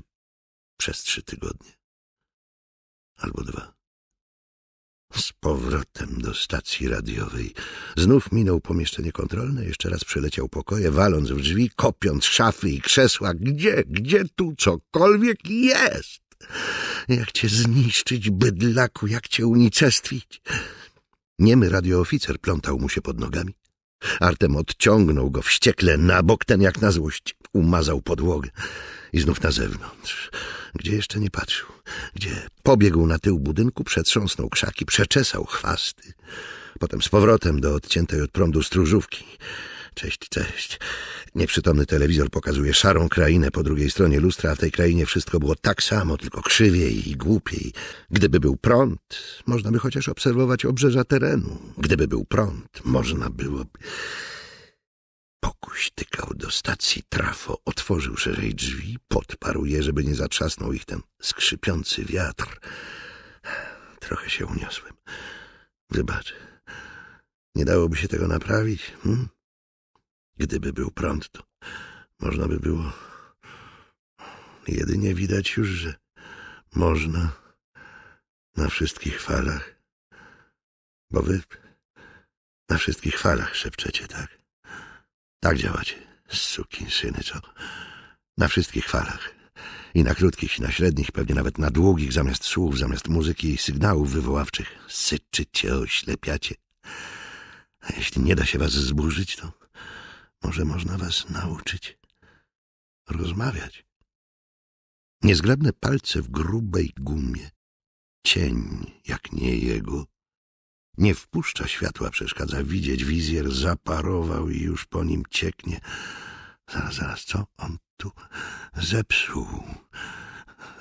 przez trzy tygodnie. Albo dwa. Z powrotem do stacji radiowej. Znów minął pomieszczenie kontrolne, jeszcze raz przeleciał pokoje, waląc w drzwi, kopiąc szafy i krzesła. Gdzie, gdzie tu cokolwiek jest? Jak cię zniszczyć, bydlaku, jak cię unicestwić? Niemy radiooficer plątał mu się pod nogami. Artem odciągnął go wściekle na bok, ten jak na złość umazał podłogę i znów na zewnątrz. Gdzie jeszcze nie patrzył? Gdzie? Pobiegł na tył budynku, przetrząsnął krzaki, przeczesał chwasty. Potem z powrotem do odciętej od prądu stróżówki. Cześć, cześć. Nieprzytomny telewizor pokazuje szarą krainę po drugiej stronie lustra, a w tej krainie wszystko było tak samo, tylko krzywiej i głupiej. Gdyby był prąd, można by chociaż obserwować obrzeża terenu. Gdyby był prąd, można byłoby... Pokuś tykał do stacji trafo, otworzył szerzej drzwi, podparł je, żeby nie zatrzasnął ich ten skrzypiący wiatr. Trochę się uniosłem. Wybacz, nie dałoby się tego naprawić, hm? Gdyby był prąd, to można by było... Jedynie widać już, że można na wszystkich falach, bo wy na wszystkich falach szepczecie, tak? Tak działać, syny, co? Na wszystkich falach. I na krótkich, i na średnich, pewnie nawet na długich, zamiast słów, zamiast muzyki i sygnałów wywoławczych. Syczycie, oślepiacie. A jeśli nie da się was zburzyć, to może można was nauczyć rozmawiać. Niezgrabne palce w grubej gumie, cień jak nie jego, nie wpuszcza światła, przeszkadza widzieć. Wizjer zaparował i już po nim cieknie. Zaraz, zaraz, co on tu zepsuł?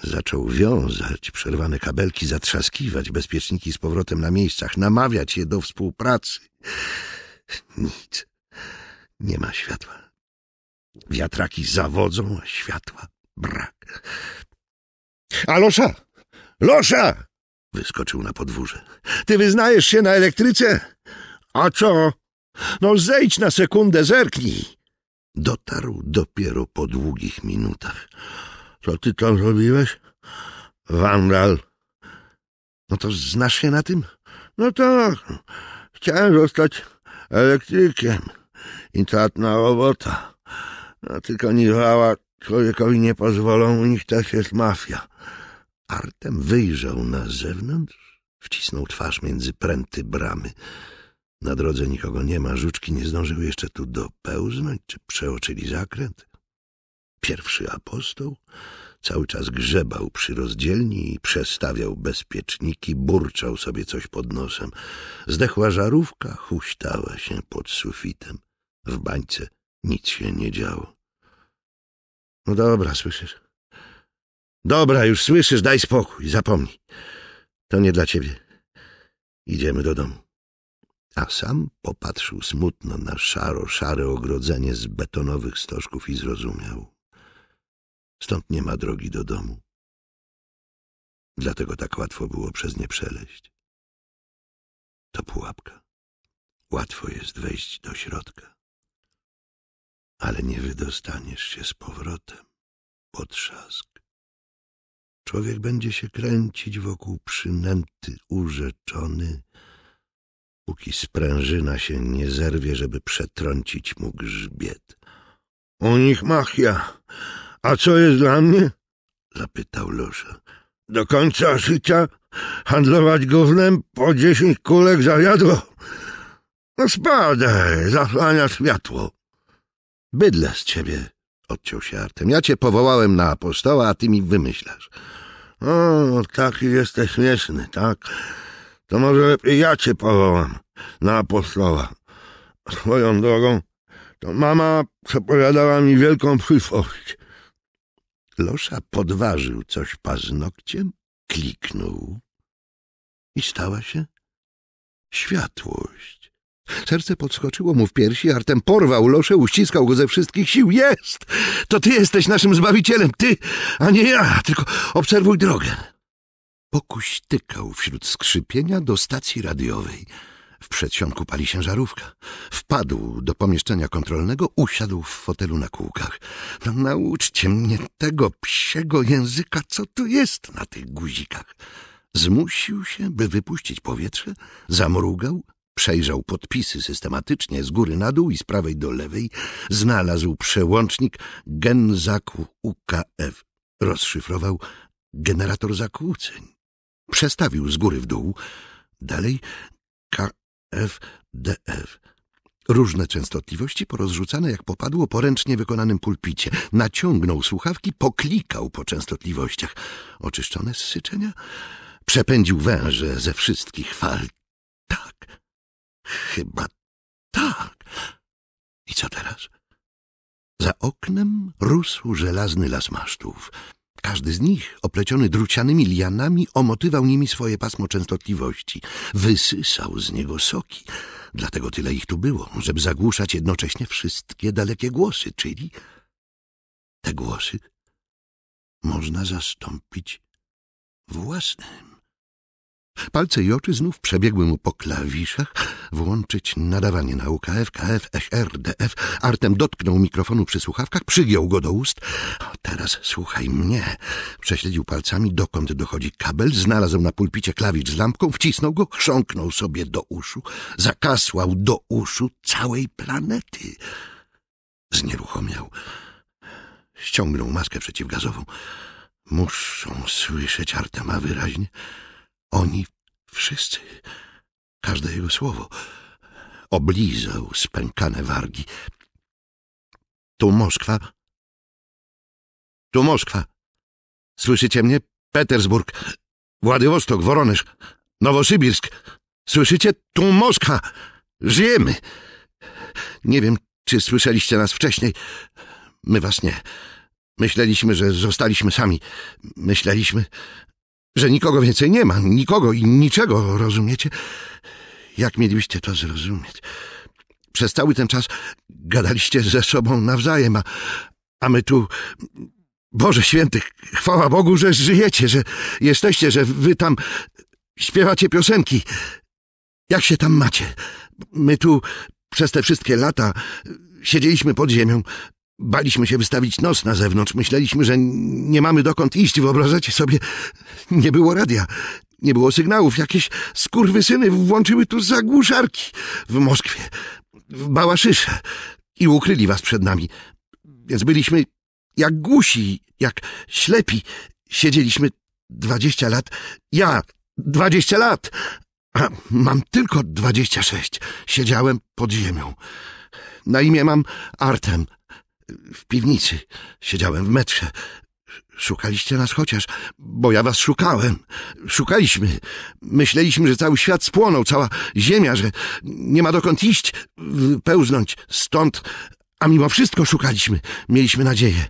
Zaczął wiązać przerwane kabelki, zatrzaskiwać bezpieczniki z powrotem na miejscach, namawiać je do współpracy. Nic. Nie ma światła. Wiatraki zawodzą, a światła brak. Alosza! losza! Losza! Wyskoczył na podwórze. Ty wyznajesz się na elektryce? A co? No zejdź na sekundę, zerknij. Dotarł dopiero po długich minutach. Co ty tam zrobiłeś, Wandal. No to znasz się na tym? No tak. Chciałem zostać elektrykiem. Intratna robota. No, tylko niwała człowiekowi nie pozwolą, u nich też jest mafia. Artem wyjrzał na zewnątrz, wcisnął twarz między pręty bramy. Na drodze nikogo nie ma, żuczki nie zdążyły jeszcze tu dopełznąć, czy przeoczyli zakręt. Pierwszy apostoł cały czas grzebał przy rozdzielni i przestawiał bezpieczniki, burczał sobie coś pod nosem. Zdechła żarówka, huśtała się pod sufitem. W bańce nic się nie działo. No dobra, słyszysz? Dobra, już słyszysz, daj spokój, zapomnij. To nie dla ciebie. Idziemy do domu. A sam popatrzył smutno na szaro-szare ogrodzenie z betonowych stożków i zrozumiał. Stąd nie ma drogi do domu. Dlatego tak łatwo było przez nie przeleść. To pułapka. Łatwo jest wejść do środka. Ale nie wydostaniesz się z powrotem. Potrzask. Człowiek będzie się kręcić wokół przynęty urzeczony, póki sprężyna się nie zerwie, żeby przetrącić mu grzbiet. — U nich machia. A co jest dla mnie? — zapytał Losza. — Do końca życia handlować gównem po dziesięć kulek zawiadło. No spadaj, zasłania światło. Bydle z ciebie, odciął się Artem. Ja cię powołałem na apostoła, a ty mi wymyślasz. O, taki jesteś śmieszny, tak? To może lepiej ja cię powołam na apostoła. Swoją drogą, to mama przepowiadała mi wielką przyszłość. Losza podważył coś paznokciem, kliknął i stała się światłość. Serce podskoczyło mu w piersi, Artem porwał losze, uściskał go ze wszystkich sił. Jest! To ty jesteś naszym zbawicielem, ty, a nie ja, tylko obserwuj drogę. Pokuś tykał wśród skrzypienia do stacji radiowej. W przedsionku pali się żarówka. Wpadł do pomieszczenia kontrolnego, usiadł w fotelu na kółkach. No, nauczcie mnie tego psiego języka, co tu jest na tych guzikach. Zmusił się, by wypuścić powietrze, zamrugał, Przejrzał podpisy systematycznie z góry na dół i z prawej do lewej. Znalazł przełącznik Genzaku UKF. Rozszyfrował generator zakłóceń. Przestawił z góry w dół. Dalej KFDF. Różne częstotliwości porozrzucane jak popadło po ręcznie wykonanym pulpicie. Naciągnął słuchawki, poklikał po częstotliwościach. Oczyszczone z syczenia? Przepędził węże ze wszystkich fal. Tak, Chyba tak. I co teraz? Za oknem rósł żelazny las masztów. Każdy z nich, opleciony drucianymi lianami, omotywał nimi swoje pasmo częstotliwości. Wysysał z niego soki. Dlatego tyle ich tu było, żeby zagłuszać jednocześnie wszystkie dalekie głosy, czyli te głosy można zastąpić własnym. Palce i oczy znów przebiegły mu po klawiszach. Włączyć nadawanie na UKF, KF, SR, DF. Artem dotknął mikrofonu przy słuchawkach, przygiął go do ust. O, teraz słuchaj mnie. Prześledził palcami, dokąd dochodzi kabel. Znalazł na pulpicie klawisz z lampką, wcisnął go, chrząknął sobie do uszu. Zakasłał do uszu całej planety. Znieruchomiał. Ściągnął maskę przeciwgazową. Muszą słyszeć Artema wyraźnie. Oni wszyscy, każde jego słowo, oblizał spękane wargi. Tu Moskwa. Tu Moskwa. Słyszycie mnie? Petersburg, Władywostok, Woronerz, Nowosybirsk. Słyszycie? Tu Moskwa. Żyjemy. Nie wiem, czy słyszeliście nas wcześniej. My was nie. Myśleliśmy, że zostaliśmy sami. Myśleliśmy, że nikogo więcej nie ma, nikogo i niczego, rozumiecie? Jak mielibyście to zrozumieć? Przez cały ten czas gadaliście ze sobą nawzajem, a, a my tu. Boże święty, chwała Bogu, że żyjecie, że jesteście, że wy tam śpiewacie piosenki. Jak się tam macie? My tu przez te wszystkie lata siedzieliśmy pod ziemią, Baliśmy się wystawić nos na zewnątrz. Myśleliśmy, że nie mamy dokąd iść. Wyobrażacie sobie, nie było radia. Nie było sygnałów. Jakieś skurwysyny włączyły tu zagłuszarki w Moskwie, w Bałaszysze i ukryli was przed nami. Więc byliśmy jak gusi, jak ślepi. Siedzieliśmy dwadzieścia lat. Ja dwadzieścia lat! A mam tylko dwadzieścia sześć. Siedziałem pod ziemią. Na imię mam Artem. W piwnicy. Siedziałem w metrze. Szukaliście nas chociaż, bo ja was szukałem. Szukaliśmy. Myśleliśmy, że cały świat spłonął, cała ziemia, że nie ma dokąd iść, pełznąć stąd. A mimo wszystko szukaliśmy. Mieliśmy nadzieję.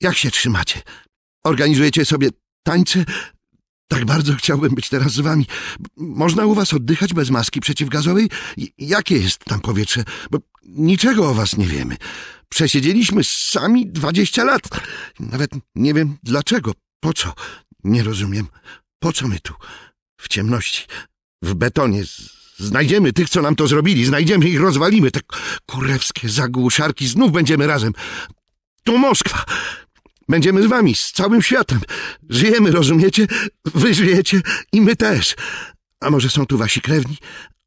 Jak się trzymacie? Organizujecie sobie tańce? Tak bardzo chciałbym być teraz z wami. Można u was oddychać bez maski przeciwgazowej? Jakie jest tam powietrze? Bo niczego o was nie wiemy. Przesiedzieliśmy sami dwadzieścia lat. Nawet nie wiem dlaczego, po co. Nie rozumiem. Po co my tu? W ciemności, w betonie. Znajdziemy tych, co nam to zrobili. Znajdziemy ich, rozwalimy. Te kurewskie zagłuszarki. Znów będziemy razem. Tu Moskwa. Będziemy z wami, z całym światem. Żyjemy, rozumiecie? Wy żyjecie i my też. A może są tu wasi krewni?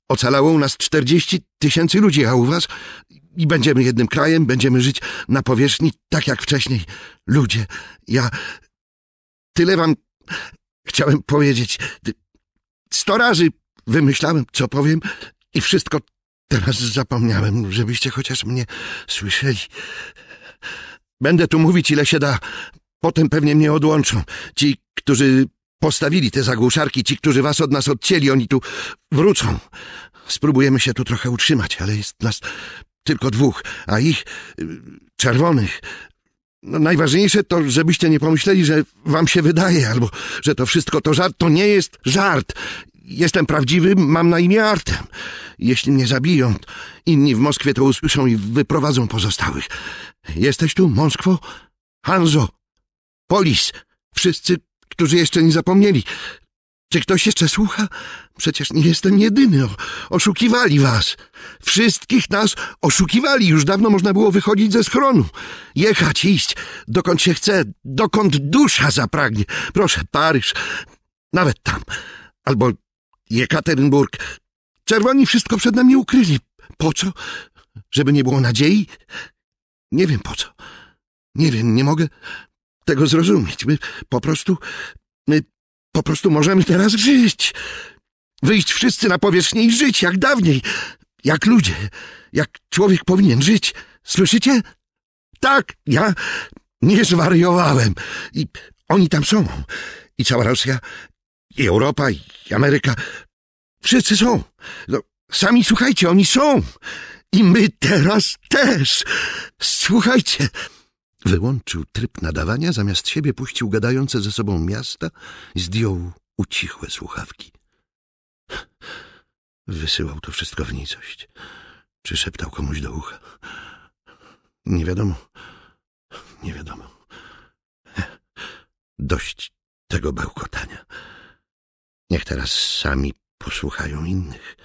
Ocalało u nas czterdzieści tysięcy ludzi, a u was i będziemy jednym krajem, będziemy żyć na powierzchni, tak jak wcześniej. Ludzie, ja... Tyle wam chciałem powiedzieć. Sto razy wymyślałem, co powiem i wszystko teraz zapomniałem, żebyście chociaż mnie słyszeli. Będę tu mówić, ile się da. Potem pewnie mnie odłączą. Ci, którzy postawili te zagłuszarki, ci, którzy was od nas odcięli, oni tu wrócą. Spróbujemy się tu trochę utrzymać, ale jest nas tylko dwóch, a ich y, czerwonych. No, najważniejsze to, żebyście nie pomyśleli, że wam się wydaje, albo że to wszystko to żart. To nie jest żart. Jestem prawdziwy, mam na imię Artem. Jeśli mnie zabiją, inni w Moskwie to usłyszą i wyprowadzą pozostałych. Jesteś tu, Moskwo? Hanzo, Polis, wszyscy, którzy jeszcze nie zapomnieli. Czy ktoś jeszcze słucha? Przecież nie jestem jedyny. oszukiwali was. Wszystkich nas oszukiwali. Już dawno można było wychodzić ze schronu. Jechać, iść, dokąd się chce, dokąd dusza zapragnie. Proszę, Paryż, nawet tam. Albo Jekaterinburg. Czerwoni wszystko przed nami ukryli. Po co? Żeby nie było nadziei? Nie wiem po co. Nie wiem, nie mogę tego zrozumieć. My po prostu... My po prostu możemy teraz żyć wyjść wszyscy na powierzchnię i żyć jak dawniej, jak ludzie, jak człowiek powinien żyć. Słyszycie? Tak, ja nie zwariowałem. I oni tam są. I cała Rosja, i Europa, i Ameryka. Wszyscy są. No, sami słuchajcie, oni są. I my teraz też. Słuchajcie. Wyłączył tryb nadawania, zamiast siebie puścił gadające ze sobą miasta i zdjął ucichłe słuchawki. Wysyłał to wszystko w nicość, czy szeptał komuś do ucha. Nie wiadomo, nie wiadomo. E, dość tego bełkotania. Niech teraz sami posłuchają innych.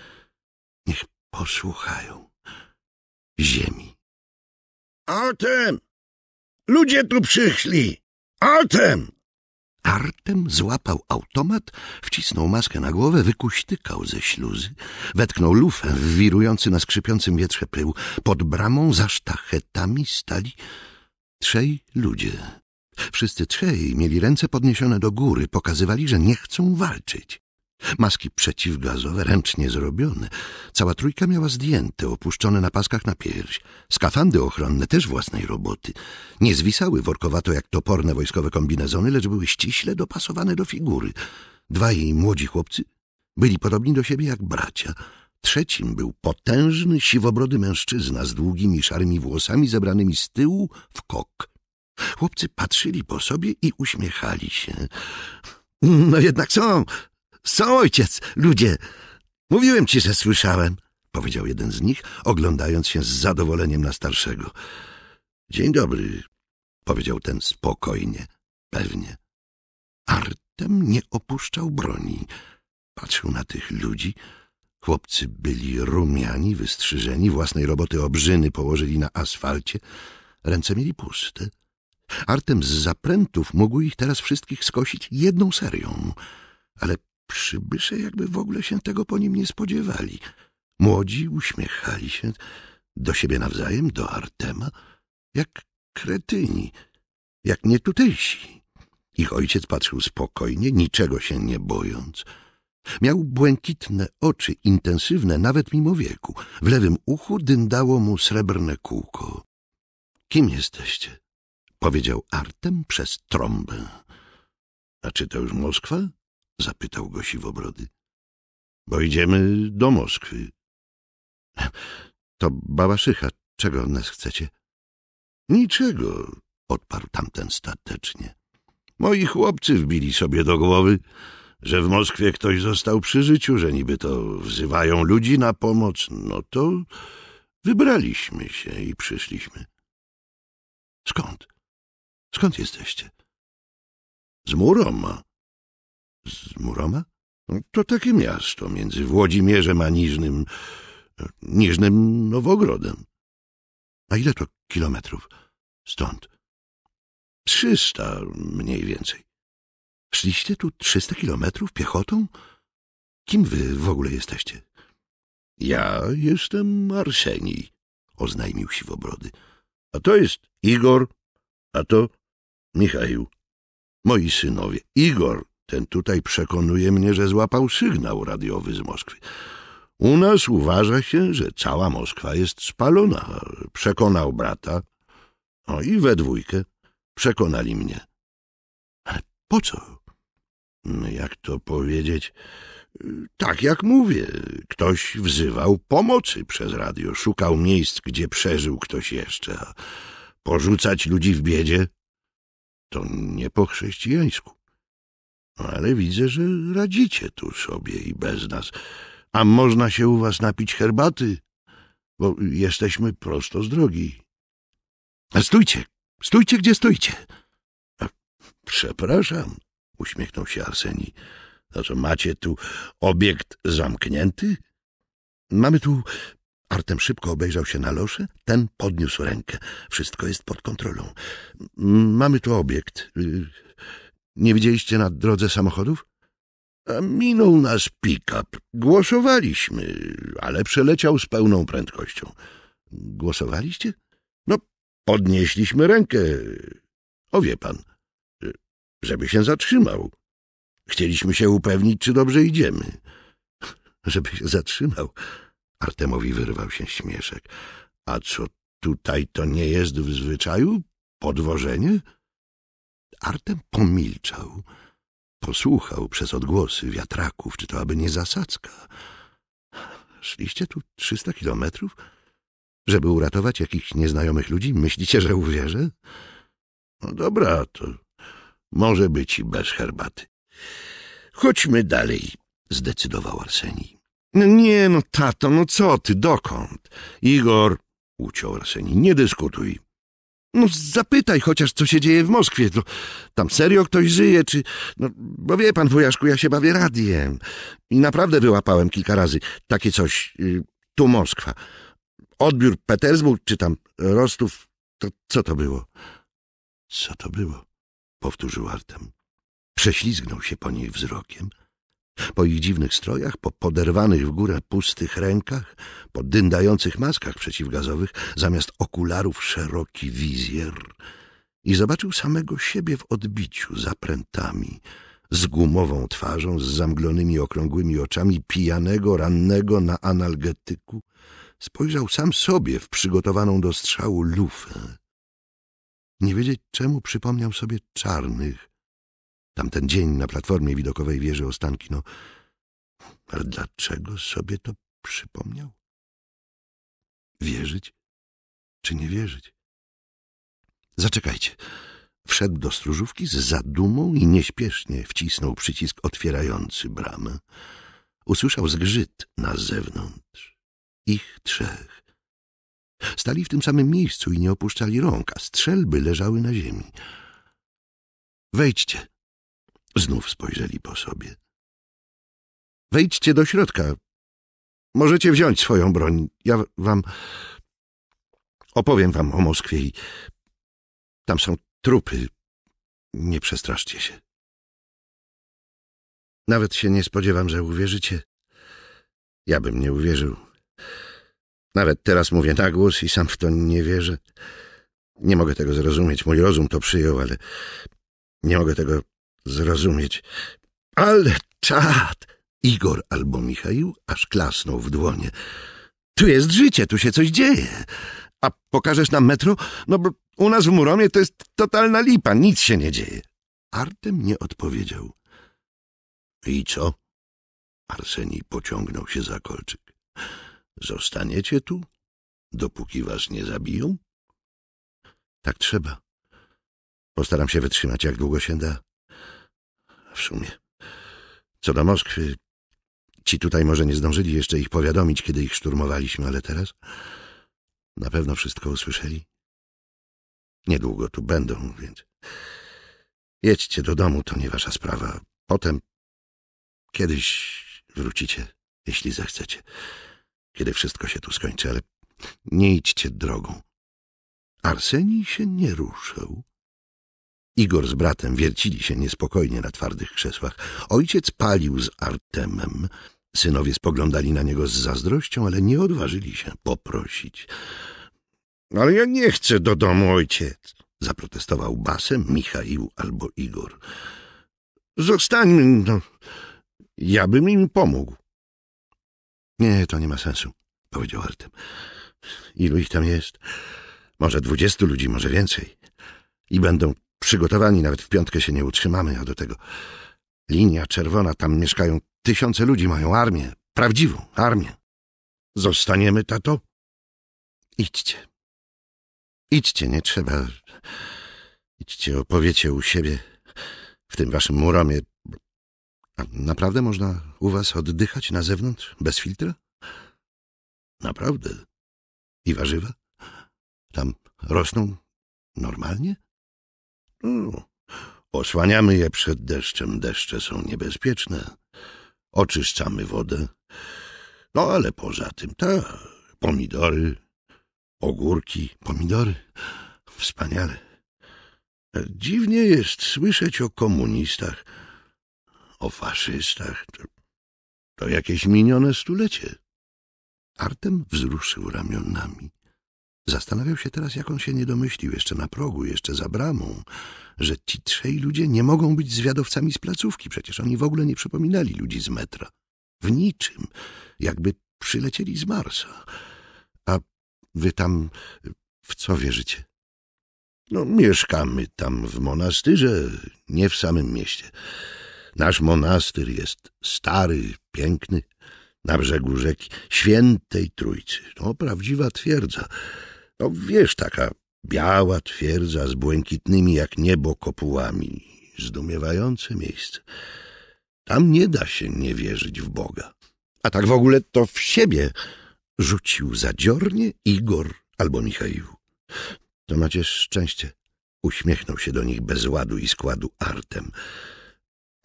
Niech posłuchają ziemi. O Ludzie tu przyszli! O Artem złapał automat, wcisnął maskę na głowę, wykuśtykał ze śluzy, wetknął lufę w wirujący na skrzypiącym wietrze pył. Pod bramą za sztachetami stali trzej ludzie. Wszyscy trzej mieli ręce podniesione do góry, pokazywali, że nie chcą walczyć. Maski przeciwgazowe, ręcznie zrobione. Cała trójka miała zdjęte, opuszczone na paskach na pierś. Skafandy ochronne też własnej roboty. Nie zwisały workowato jak toporne wojskowe kombinezony, lecz były ściśle dopasowane do figury. Dwa jej młodzi chłopcy byli podobni do siebie jak bracia. Trzecim był potężny, siwobrody mężczyzna z długimi, szarymi włosami zebranymi z tyłu w kok. Chłopcy patrzyli po sobie i uśmiechali się. No jednak są, co ojciec, ludzie? Mówiłem ci, że słyszałem, powiedział jeden z nich, oglądając się z zadowoleniem na starszego. Dzień dobry, powiedział ten spokojnie, pewnie. Artem nie opuszczał broni. Patrzył na tych ludzi. Chłopcy byli rumiani, wystrzyżeni, własnej roboty obrzyny położyli na asfalcie. Ręce mieli puste. Artem z zaprętów mógł ich teraz wszystkich skosić jedną serią, ale Przybysze jakby w ogóle się tego po nim nie spodziewali. Młodzi uśmiechali się do siebie nawzajem, do Artema, jak kretyni, jak nietutejsi. Ich ojciec patrzył spokojnie, niczego się nie bojąc. Miał błękitne oczy, intensywne nawet mimo wieku. W lewym uchu dyndało mu srebrne kółko. — Kim jesteście? — powiedział Artem przez trąbę. — A czy to już Moskwa? zapytał go siwobrody. Bo idziemy do Moskwy. To szycha, czego od nas chcecie? Niczego, odparł tamten statecznie. Moi chłopcy wbili sobie do głowy, że w Moskwie ktoś został przy życiu, że niby to wzywają ludzi na pomoc. No to wybraliśmy się i przyszliśmy. Skąd? Skąd jesteście? Z Muroma. Z Muroma? To takie miasto między Włodzimierzem a Niżnym... E, Niżnym Nowogrodem. A ile to kilometrów stąd? Trzysta mniej więcej. Szliście tu trzysta kilometrów piechotą? Kim wy w ogóle jesteście? Ja jestem Arsenij, oznajmił się w obrody. A to jest Igor, a to Michał. Moi synowie. Igor ten tutaj przekonuje mnie, że złapał sygnał radiowy z Moskwy. U nas uważa się, że cała Moskwa jest spalona. Przekonał brata. O i we dwójkę przekonali mnie. Ale po co? Jak to powiedzieć? Tak jak mówię, ktoś wzywał pomocy przez radio, szukał miejsc, gdzie przeżył ktoś jeszcze, a porzucać ludzi w biedzie to nie po chrześcijańsku. Ale widzę, że radzicie tu sobie i bez nas. A można się u was napić herbaty, bo jesteśmy prosto z drogi. A stójcie, stójcie, gdzie stójcie. A, przepraszam, uśmiechnął się Arseni. co macie tu obiekt zamknięty? Mamy tu... Artem szybko obejrzał się na losze, ten podniósł rękę. Wszystko jest pod kontrolą. Mamy tu obiekt y, nie widzieliście na drodze samochodów? A minął nas pick-up. Głosowaliśmy, ale przeleciał z pełną prędkością. Głosowaliście? No, podnieśliśmy rękę. O wie pan, żeby się zatrzymał. Chcieliśmy się upewnić, czy dobrze idziemy. Żeby się zatrzymał. Artemowi wyrwał się śmieszek. A co tutaj to nie jest w zwyczaju? Podwożenie? Artem pomilczał, posłuchał przez odgłosy wiatraków, czy to aby nie zasadzka. Szliście tu trzysta kilometrów, żeby uratować jakichś nieznajomych ludzi? Myślicie, że uwierzę? No dobra, to może być i bez herbaty. Chodźmy dalej, zdecydował Arsenij. No nie no, tato, no co ty, dokąd? Igor, uciął Arsenij, nie dyskutuj. No zapytaj chociaż, co się dzieje w Moskwie. No, tam serio ktoś żyje, czy... No, bo wie pan, wujaszku, ja się bawię radiem. I naprawdę wyłapałem kilka razy takie coś. Y, tu Moskwa. Odbiór Petersburg, czy tam Rostów. To co to było? Co to było? Powtórzył Artem. Prześlizgnął się po niej wzrokiem po ich dziwnych strojach, po poderwanych w górę pustych rękach, po dyndających maskach przeciwgazowych, zamiast okularów szeroki wizjer i zobaczył samego siebie w odbiciu, za prętami, z gumową twarzą, z zamglonymi okrągłymi oczami, pijanego, rannego na analgetyku, spojrzał sam sobie w przygotowaną do strzału lufę. Nie wiedzieć czemu przypomniał sobie czarnych, Tamten dzień na platformie widokowej wieży Ostanki, no... dlaczego sobie to przypomniał? Wierzyć czy nie wierzyć? Zaczekajcie. Wszedł do stróżówki z zadumą i nieśpiesznie wcisnął przycisk otwierający bramę. Usłyszał zgrzyt na zewnątrz. Ich trzech. Stali w tym samym miejscu i nie opuszczali rąk, a strzelby leżały na ziemi. Wejdźcie, Znów spojrzeli po sobie. Wejdźcie do środka. Możecie wziąć swoją broń. Ja wam... Opowiem wam o Moskwie i... Tam są trupy. Nie przestraszcie się. Nawet się nie spodziewam, że uwierzycie. Ja bym nie uwierzył. Nawet teraz mówię na głos i sam w to nie wierzę. Nie mogę tego zrozumieć. Mój rozum to przyjął, ale nie mogę tego zrozumieć. Ale czad! Igor albo Michał aż klasnął w dłonie. Tu jest życie, tu się coś dzieje. A pokażesz nam metro? No bo u nas w Muromie to jest totalna lipa, nic się nie dzieje. Artem nie odpowiedział. I co? Arsenij pociągnął się za kolczyk. Zostaniecie tu, dopóki was nie zabiją? Tak trzeba. Postaram się wytrzymać, jak długo się da. W sumie. Co do Moskwy, ci tutaj może nie zdążyli jeszcze ich powiadomić, kiedy ich szturmowaliśmy, ale teraz na pewno wszystko usłyszeli. Niedługo tu będą, więc jedźcie do domu, to nie wasza sprawa. Potem kiedyś wrócicie, jeśli zechcecie, kiedy wszystko się tu skończy, ale nie idźcie drogą. Arsenij się nie ruszył. Igor z bratem wiercili się niespokojnie na twardych krzesłach. Ojciec palił z Artemem. Synowie spoglądali na niego z zazdrością, ale nie odważyli się poprosić. No, — Ale ja nie chcę do domu, ojciec! — zaprotestował basem Michał albo Igor. — Zostańmy, no. Ja bym im pomógł. — Nie, to nie ma sensu — powiedział Artem. — Ilu ich tam jest? Może dwudziestu ludzi, może więcej. I będą Przygotowani nawet w piątkę się nie utrzymamy, a do tego linia czerwona, tam mieszkają tysiące ludzi, mają armię, prawdziwą armię. Zostaniemy, tato? Idźcie. Idźcie, nie trzeba. Idźcie, opowiecie u siebie, w tym waszym muromie. A naprawdę można u was oddychać na zewnątrz, bez filtra? Naprawdę. I warzywa? Tam rosną normalnie? Mm. Osłaniamy je przed deszczem, deszcze są niebezpieczne. Oczyszczamy wodę. No ale poza tym, ta, pomidory, ogórki, pomidory. Wspaniale. Dziwnie jest słyszeć o komunistach, o faszystach. To, to jakieś minione stulecie. Artem wzruszył ramionami. Zastanawiał się teraz, jak on się nie domyślił, jeszcze na progu, jeszcze za bramą, że ci trzej ludzie nie mogą być zwiadowcami z placówki, przecież oni w ogóle nie przypominali ludzi z metra. W niczym, jakby przylecieli z Marsa. A wy tam w co wierzycie? No, mieszkamy tam w monastyrze, nie w samym mieście. Nasz monastyr jest stary, piękny, na brzegu rzeki Świętej Trójcy. No, prawdziwa twierdza. No wiesz, taka biała twierdza z błękitnymi jak niebo kopułami. Zdumiewające miejsce. Tam nie da się nie wierzyć w Boga. A tak w ogóle to w siebie rzucił zadziornie Igor albo Michał. To macie szczęście. Uśmiechnął się do nich bez ładu i składu artem.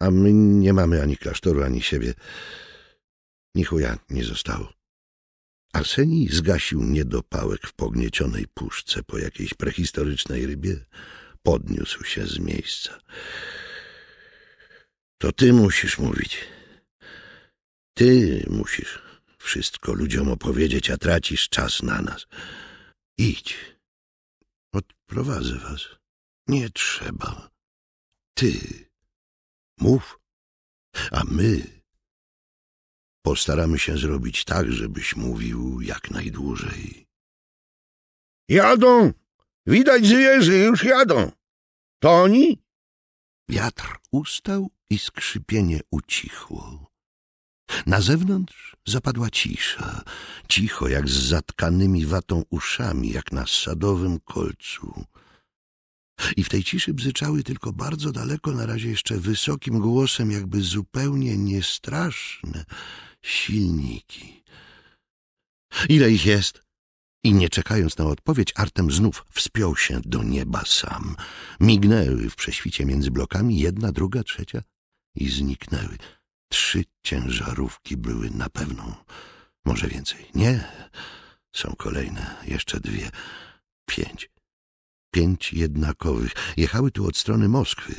A my nie mamy ani klasztoru, ani siebie. Nichuja nie zostało. Arsenij zgasił niedopałek w pogniecionej puszce po jakiejś prehistorycznej rybie. Podniósł się z miejsca. To ty musisz mówić. Ty musisz wszystko ludziom opowiedzieć, a tracisz czas na nas. Idź. Odprowadzę was. Nie trzeba. Ty. Mów. A my Postaramy się zrobić tak, żebyś mówił jak najdłużej. Jadą! Widać, że jeży już jadą. To oni? Wiatr ustał i skrzypienie ucichło. Na zewnątrz zapadła cisza, cicho jak z zatkanymi watą uszami, jak na sadowym kolcu. I w tej ciszy bzyczały tylko bardzo daleko, na razie jeszcze wysokim głosem, jakby zupełnie niestraszne silniki. Ile ich jest? I nie czekając na odpowiedź, Artem znów wspiął się do nieba sam. Mignęły w prześwicie między blokami jedna, druga, trzecia i zniknęły. Trzy ciężarówki były na pewno. Może więcej. Nie. Są kolejne. Jeszcze dwie. Pięć pięć jednakowych. Jechały tu od strony Moskwy.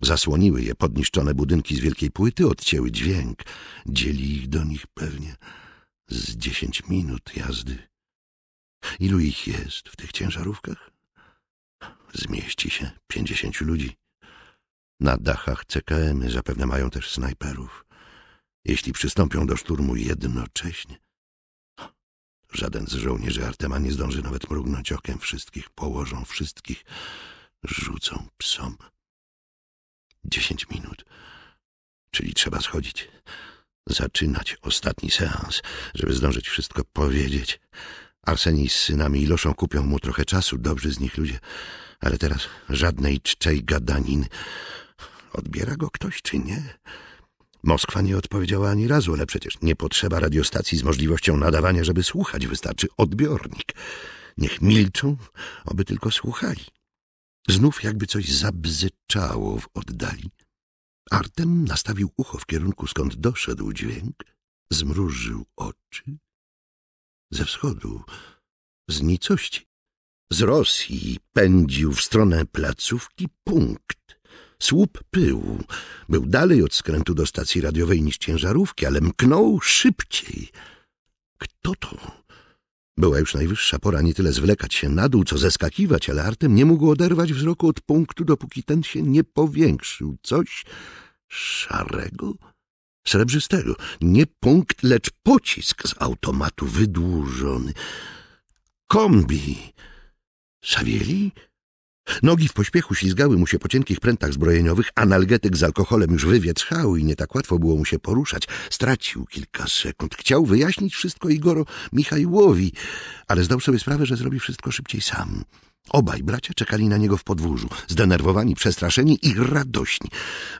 Zasłoniły je podniszczone budynki z wielkiej płyty, odcięły dźwięk. Dzieli ich do nich pewnie z dziesięć minut jazdy. Ilu ich jest w tych ciężarówkach? Zmieści się pięćdziesięciu ludzi. Na dachach CKM -y zapewne mają też snajperów. Jeśli przystąpią do szturmu jednocześnie, Żaden z żołnierzy Artema nie zdąży nawet mrugnąć okiem. Wszystkich położą, wszystkich rzucą psom. Dziesięć minut, czyli trzeba schodzić. Zaczynać ostatni seans, żeby zdążyć wszystko powiedzieć. Arsenij z synami i Loszą kupią mu trochę czasu, dobrzy z nich ludzie, ale teraz żadnej czczej gadanin. Odbiera go ktoś czy nie? Moskwa nie odpowiedziała ani razu, ale przecież nie potrzeba radiostacji z możliwością nadawania, żeby słuchać, wystarczy odbiornik. Niech milczą, oby tylko słuchali. Znów jakby coś zabzyczało w oddali. Artem nastawił ucho w kierunku, skąd doszedł dźwięk, zmrużył oczy. Ze wschodu, z nicości, z Rosji pędził w stronę placówki punkt. Słup pyłu był dalej od skrętu do stacji radiowej niż ciężarówki, ale mknął szybciej. Kto to? Była już najwyższa pora nie tyle zwlekać się na dół, co zeskakiwać, ale Artem nie mógł oderwać wzroku od punktu, dopóki ten się nie powiększył. Coś szarego, srebrzystego. Nie punkt, lecz pocisk z automatu wydłużony. Kombi! Sawieli? Nogi w pośpiechu ślizgały mu się po cienkich prętach zbrojeniowych, analgetyk z alkoholem już wywietrzały i nie tak łatwo było mu się poruszać. Stracił kilka sekund. Chciał wyjaśnić wszystko Igoro Michajłowi, ale zdał sobie sprawę, że zrobi wszystko szybciej sam. Obaj bracia czekali na niego w podwórzu, zdenerwowani, przestraszeni i radośni.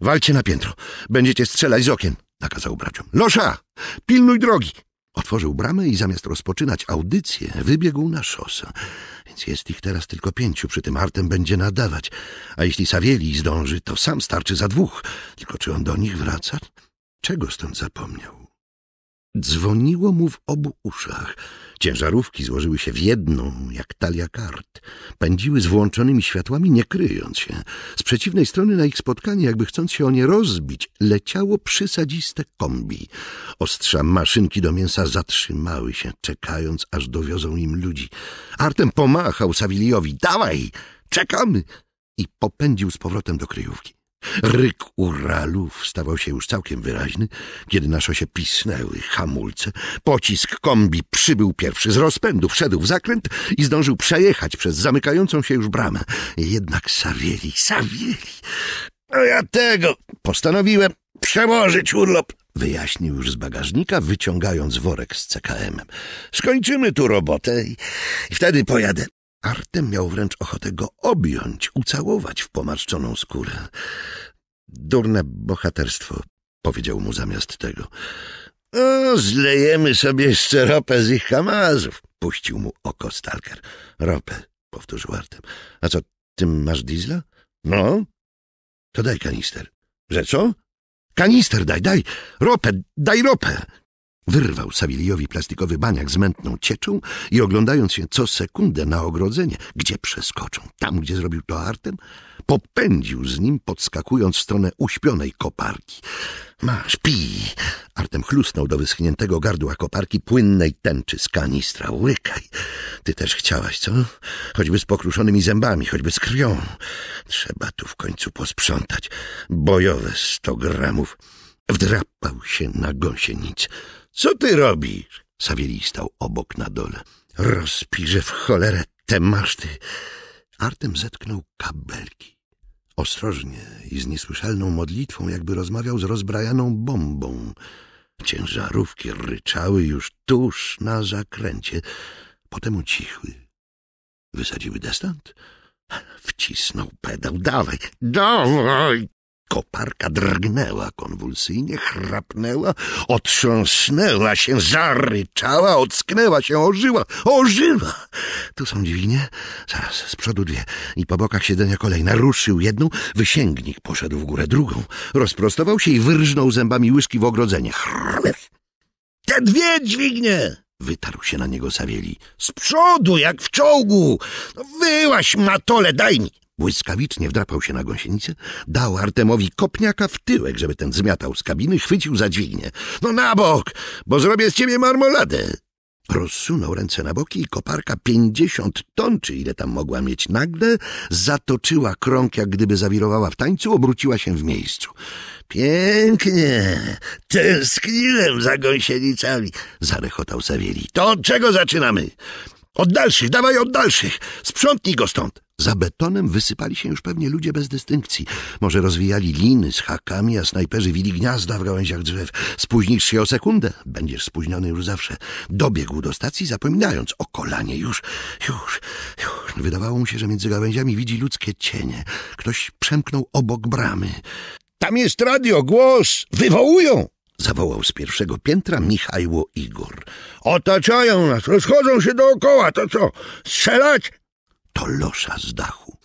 Walcie na piętro. Będziecie strzelać z okien, nakazał braciom. Losza! Pilnuj drogi! Otworzył bramę i zamiast rozpoczynać audycję, wybiegł na szosę. Więc jest ich teraz tylko pięciu, przy tym Artem będzie nadawać. A jeśli Sawieli zdąży, to sam starczy za dwóch. Tylko czy on do nich wraca? Czego stąd zapomniał? Dzwoniło mu w obu uszach – Ciężarówki złożyły się w jedną, jak talia kart. Pędziły z włączonymi światłami, nie kryjąc się. Z przeciwnej strony na ich spotkanie, jakby chcąc się o nie rozbić, leciało przysadziste kombi. Ostrza maszynki do mięsa zatrzymały się, czekając, aż dowiozą im ludzi. Artem pomachał Sawiliowi. Dawaj! Czekamy! I popędził z powrotem do kryjówki. Ryk Uralów stawał się już całkiem wyraźny, kiedy na szosie pisnęły hamulce. Pocisk kombi przybył pierwszy z rozpędu, wszedł w zakręt i zdążył przejechać przez zamykającą się już bramę. Jednak Sawieli, Sawieli, a no ja tego postanowiłem przełożyć urlop. Wyjaśnił już z bagażnika, wyciągając worek z CKM. -em. Skończymy tu robotę i, i wtedy pojadę Artem miał wręcz ochotę go objąć, ucałować w pomarszczoną skórę. Durne bohaterstwo, powiedział mu zamiast tego. O, zlejemy sobie jeszcze ropę z ich kamazów, puścił mu oko stalker. Ropę, powtórzył Artem. A co, ty masz diesla? No. To daj kanister. Że co? Kanister daj, daj! Ropę, daj ropę! Wyrwał Sawiliowi plastikowy baniak z mętną cieczą i oglądając się co sekundę na ogrodzenie, gdzie przeskoczą, tam gdzie zrobił to artem, popędził z nim, podskakując w stronę uśpionej koparki. Masz, pij! Artem chlusnął do wyschniętego gardła koparki płynnej tęczy z kanistra. Łykaj! Ty też chciałaś, co? Choćby z pokruszonymi zębami, choćby z krwią. Trzeba tu w końcu posprzątać. Bojowe sto gramów. Wdrapał się na gąsienic. Co ty robisz? Sawieli stał obok na dole. Rozpiszę w cholerę te maszty. Artem zetknął kabelki. Ostrożnie i z niesłyszalną modlitwą, jakby rozmawiał z rozbrajaną bombą. Ciężarówki ryczały już tuż na zakręcie. Potem ucichły. Wysadziły destant? Wcisnął pedał. Dawaj, dawaj! koparka drgnęła konwulsyjnie, chrapnęła, otrząsnęła się, zaryczała, ocknęła się, ożyła, ożyła. Tu są dźwignie, zaraz, z przodu dwie i po bokach siedzenia kolejna. Ruszył jedną, wysięgnik poszedł w górę drugą. Rozprostował się i wyrżnął zębami łyżki w ogrodzenie. Te dwie dźwignie! Wytarł się na niego Sawieli. Z przodu, jak w czołgu! No, wyłaś, matole, daj mi! Błyskawicznie wdrapał się na gąsienicę, dał Artemowi kopniaka w tyłek, żeby ten zmiatał z kabiny, chwycił za dźwignię. No na bok, bo zrobię z ciebie marmoladę. Rozsunął ręce na boki i koparka pięćdziesiąt ton, czy ile tam mogła mieć, nagle zatoczyła krąg, jak gdyby zawirowała w tańcu, obróciła się w miejscu. Pięknie, tęskniłem za gąsienicami, zarechotał Sawieli. To od czego zaczynamy? Od dalszych, dawaj od dalszych! Sprzątnij go stąd! Za betonem wysypali się już pewnie ludzie bez dystynkcji. Może rozwijali liny z hakami, a snajperzy wili gniazda w gałęziach drzew. Spóźnisz się o sekundę, będziesz spóźniony już zawsze. Dobiegł do stacji, zapominając o kolanie. Już, już, już. Wydawało mu się, że między gałęziami widzi ludzkie cienie. Ktoś przemknął obok bramy. Tam jest radio, głos! Wywołują! Zawołał z pierwszego piętra Michajło Igor. Otaczają nas, rozchodzą się dookoła, to co? Strzelać? To losza z dachu.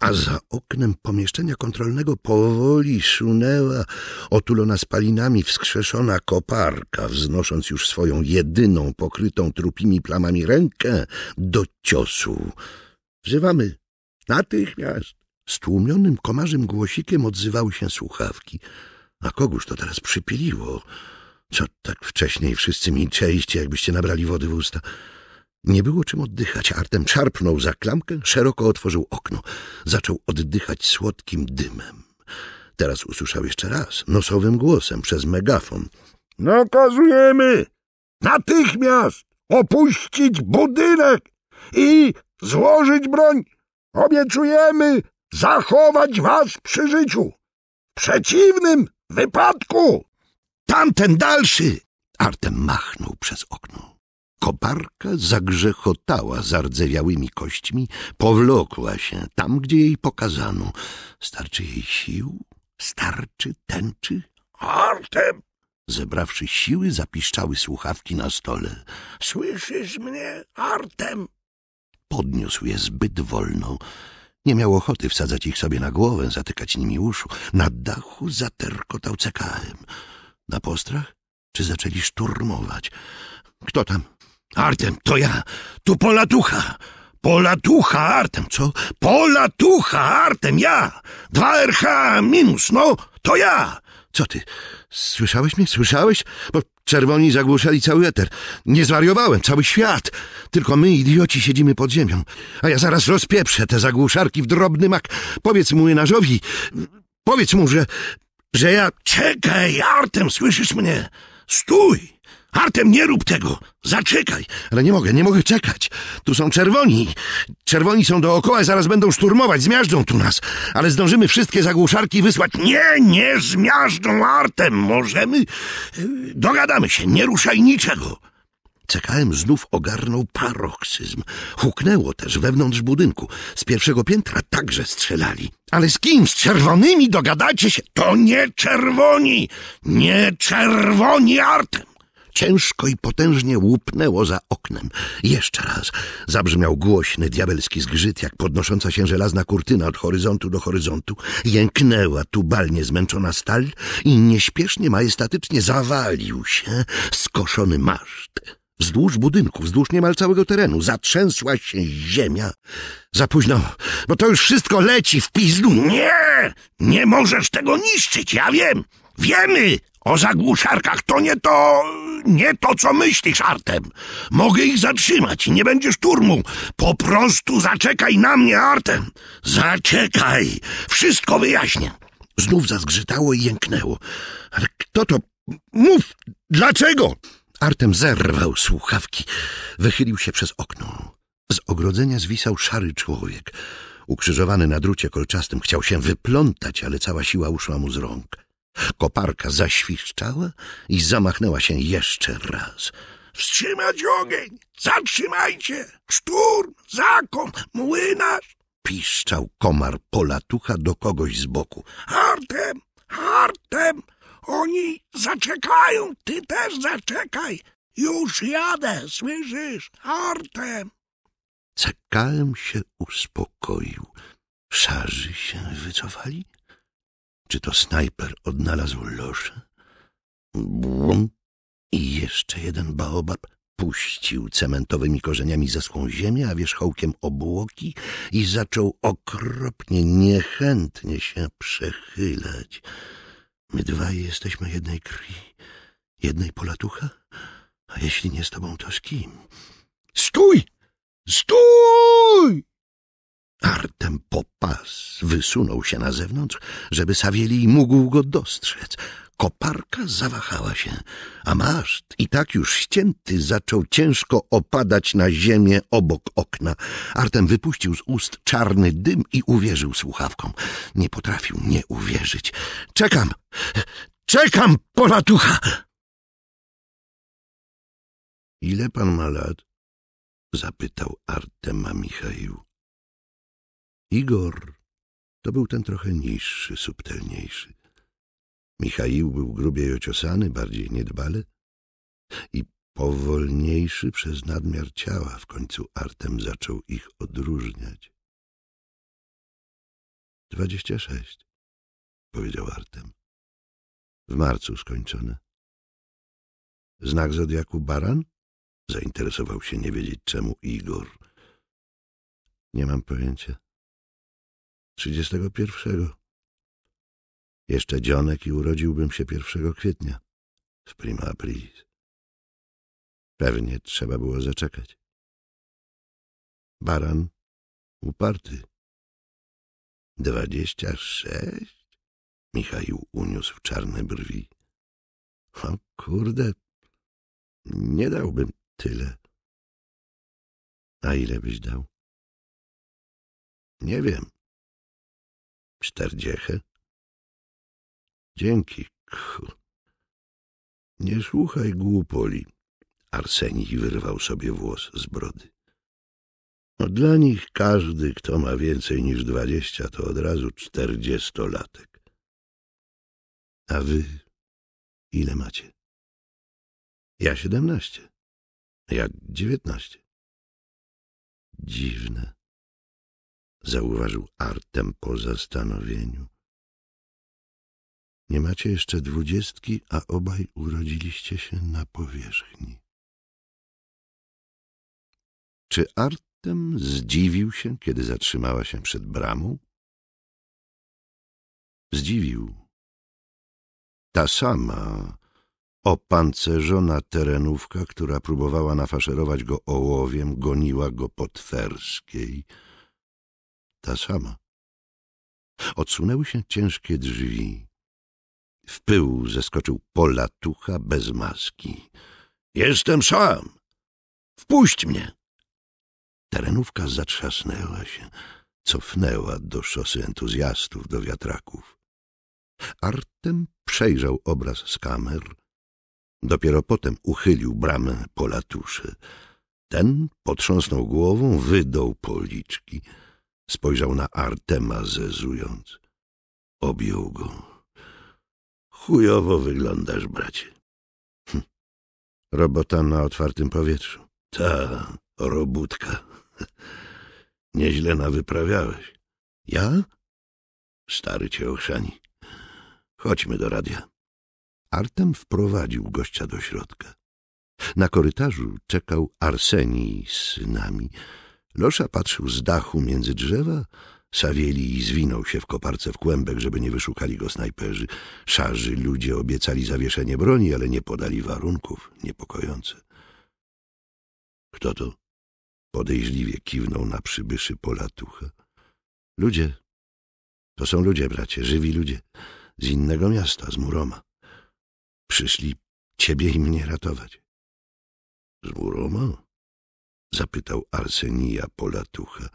A za oknem pomieszczenia kontrolnego powoli szunęła, otulona spalinami wskrzeszona koparka, wznosząc już swoją jedyną pokrytą trupimi plamami rękę do ciosu. Wzywamy natychmiast. Stłumionym komarzym głosikiem odzywały się słuchawki. A kogóż to teraz przypiliło? Co tak wcześniej wszyscy milczeliście, jakbyście nabrali wody w usta? Nie było czym oddychać. Artem szarpnął za klamkę, szeroko otworzył okno. Zaczął oddychać słodkim dymem. Teraz usłyszał jeszcze raz, nosowym głosem, przez megafon. Nakazujemy natychmiast opuścić budynek i złożyć broń. Obiecujemy zachować was przy życiu. przeciwnym Wypadku! Tamten dalszy! Artem machnął przez okno. Koparka zagrzechotała zardzewiałymi kośćmi, powlokła się tam, gdzie jej pokazano. Starczy jej sił? Starczy tęczy? Artem! Zebrawszy siły, zapiszczały słuchawki na stole. Słyszysz mnie, Artem? Podniósł je zbyt wolno nie miał ochoty wsadzać ich sobie na głowę, zatykać nimi uszu. Na dachu zaterkotał CKM. Na postrach? Czy zaczęli szturmować? Kto tam? Artem, to ja! Tu polatucha! Polatucha, Artem, co? Polatucha, Artem, ja! Dwa rh minus, no, to ja! Co ty? Słyszałeś mnie? Słyszałeś? Bo Czerwoni zagłuszali cały eter. Nie zwariowałem, cały świat. Tylko my, idioci, siedzimy pod ziemią. A ja zaraz rozpieprzę te zagłuszarki w drobny mak. Powiedz mu, jenarzowi, powiedz mu, że... że ja... Czekaj, Artem, słyszysz mnie? Stój! Artem, nie rób tego! Zaczekaj! Ale nie mogę, nie mogę czekać. Tu są czerwoni. Czerwoni są dookoła, zaraz będą szturmować, zmiażdżą tu nas. Ale zdążymy wszystkie zagłuszarki wysłać. Nie, nie zmiażdżą Artem! Możemy... E, dogadamy się, nie ruszaj niczego! CKM znów ogarnął paroksyzm. Huknęło też wewnątrz budynku. Z pierwszego piętra także strzelali. Ale z kim? Z czerwonymi dogadacie się? To nie czerwoni! Nie czerwoni Artem! ciężko i potężnie łupnęło za oknem. Jeszcze raz zabrzmiał głośny, diabelski zgrzyt, jak podnosząca się żelazna kurtyna od horyzontu do horyzontu. Jęknęła tubalnie zmęczona stal i nieśpiesznie, majestatycznie zawalił się skoszony maszt. Wzdłuż budynku, wzdłuż niemal całego terenu zatrzęsła się ziemia. Za późno, bo to już wszystko leci w pizdu. Nie! Nie możesz tego niszczyć, ja wiem! Wiemy! O zagłuszarkach. To nie to... Nie to, co myślisz, Artem. Mogę ich zatrzymać. i Nie będziesz turmu. Po prostu zaczekaj na mnie, Artem. Zaczekaj. Wszystko wyjaśnię. Znów zazgrzytało i jęknęło. Ale kto to... Mów! Dlaczego? Artem zerwał słuchawki. Wychylił się przez okno. Z ogrodzenia zwisał szary człowiek. Ukrzyżowany na drucie kolczastym chciał się wyplątać, ale cała siła uszła mu z rąk. Koparka zaświszczała i zamachnęła się jeszcze raz. Wstrzymać ogień! Zatrzymajcie! Szturm! Zakon! Młynarz! Piszczał komar polatucha do kogoś z boku. Hartem! Hartem! Oni zaczekają! Ty też zaczekaj! Już jadę, słyszysz? Hartem! Czekałem się uspokoił. Szarzy się wycofali? Czy to snajper odnalazł lożę? Błum! I jeszcze jeden baobab puścił cementowymi korzeniami zaschłą ziemię, a wierzchołkiem obłoki i zaczął okropnie, niechętnie się przechylać. My dwaj jesteśmy jednej krwi, jednej polatucha, a jeśli nie z tobą, to z kim? Stój! Stój! Artem Popas wysunął się na zewnątrz, żeby sawieli mógł go dostrzec. Koparka zawahała się, a maszt i tak już ścięty zaczął ciężko opadać na ziemię obok okna. Artem wypuścił z ust czarny dym i uwierzył słuchawkom. Nie potrafił nie uwierzyć. Czekam! Czekam, polatucha! Ile pan ma lat? zapytał Artema Michaił. Igor to był ten trochę niższy, subtelniejszy. Michaił był grubiej ociosany, bardziej niedbale i powolniejszy przez nadmiar ciała. W końcu Artem zaczął ich odróżniać. Dwadzieścia sześć, powiedział Artem. W marcu skończone. Znak zodiaku baran? Zainteresował się nie wiedzieć czemu Igor. Nie mam pojęcia. Trzydziestego pierwszego. Jeszcze dzionek i urodziłbym się pierwszego kwietnia, w prima aprilis. Pewnie trzeba było zaczekać. Baran uparty. Dwadzieścia sześć? Michał uniósł czarne brwi. O kurde, nie dałbym tyle. A ile byś dał? Nie wiem. Czterdziechę? Dzięki, ku. Nie słuchaj głupoli. Arsenij wyrwał sobie włos z brody. No, dla nich każdy, kto ma więcej niż dwadzieścia, to od razu czterdziestolatek. A wy ile macie? Ja siedemnaście. Ja dziewiętnaście. Dziwne zauważył Artem po zastanowieniu. Nie macie jeszcze dwudziestki, a obaj urodziliście się na powierzchni. Czy Artem zdziwił się, kiedy zatrzymała się przed bramą? Zdziwił. Ta sama opancerzona terenówka, która próbowała nafaszerować go ołowiem, goniła go po Twerskiej, ta sama. Odsunęły się ciężkie drzwi. W pył zeskoczył polatucha bez maski. Jestem sam! Wpuść mnie! Terenówka zatrzasnęła się, cofnęła do szosy entuzjastów, do wiatraków. Artem przejrzał obraz z kamer. Dopiero potem uchylił bramę polatuszy. Ten potrząsnął głową, wydał policzki. Spojrzał na Artema zezując. Objął go. Chujowo wyglądasz, bracie. Hm. Robota na otwartym powietrzu. Ta, robótka. Nieźle nawyprawiałeś. Ja? Stary cię ochrzani. Chodźmy do radia. Artem wprowadził gościa do środka. Na korytarzu czekał Arsenij z synami. Losza patrzył z dachu między drzewa. Sawieli zwinął się w koparce w kłębek, żeby nie wyszukali go snajperzy. Szarzy ludzie obiecali zawieszenie broni, ale nie podali warunków niepokojące. Kto to? Podejrzliwie kiwnął na przybyszy tucha. Ludzie. To są ludzie, bracie, żywi ludzie. Z innego miasta, z Muroma. Przyszli ciebie i mnie ratować. Z Muroma? zapytał Arsenija Polatucha.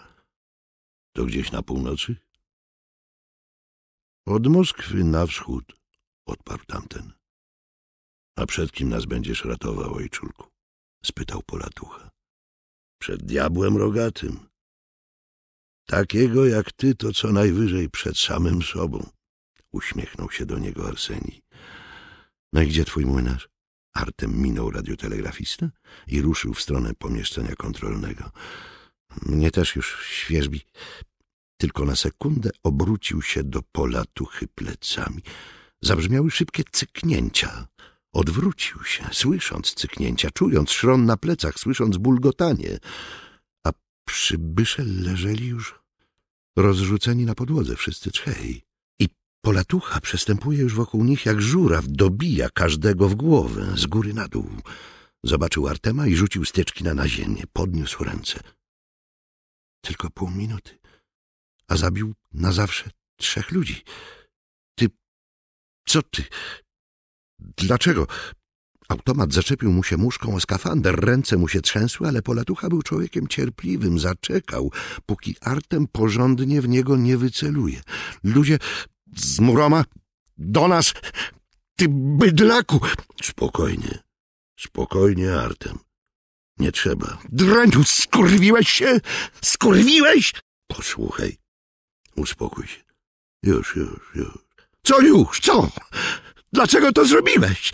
To gdzieś na północy? Od Moskwy na wschód, odparł tamten. A przed kim nas będziesz ratował, ojczulku? spytał Polatucha. Przed diabłem rogatym. Takiego jak ty, to co najwyżej przed samym sobą, uśmiechnął się do niego Arsenij. No i gdzie twój młynarz? Artem minął radiotelegrafistę i ruszył w stronę pomieszczenia kontrolnego. Mnie też już świeżbi. Tylko na sekundę obrócił się do pola tuchy plecami. Zabrzmiały szybkie cyknięcia. Odwrócił się, słysząc cyknięcia, czując szron na plecach, słysząc bulgotanie. A przybysze leżeli już rozrzuceni na podłodze wszyscy trzej. Polatucha przestępuje już wokół nich jak żuraw, dobija każdego w głowę, z góry na dół. Zobaczył Artema i rzucił styczki na ziemię. Podniósł ręce. Tylko pół minuty, a zabił na zawsze trzech ludzi. Ty... co ty? Dlaczego? Automat zaczepił mu się muszką o skafander, ręce mu się trzęsły, ale Polatucha był człowiekiem cierpliwym, zaczekał, póki artem porządnie w niego nie wyceluje. Ludzie z Muroma? Do nas? Ty bydlaku! Spokojnie, spokojnie, Artem. Nie trzeba. draniu skurwiłeś się? Skurwiłeś? Posłuchaj, uspokój się. Już, już, już. Co już, co? Dlaczego to zrobiłeś?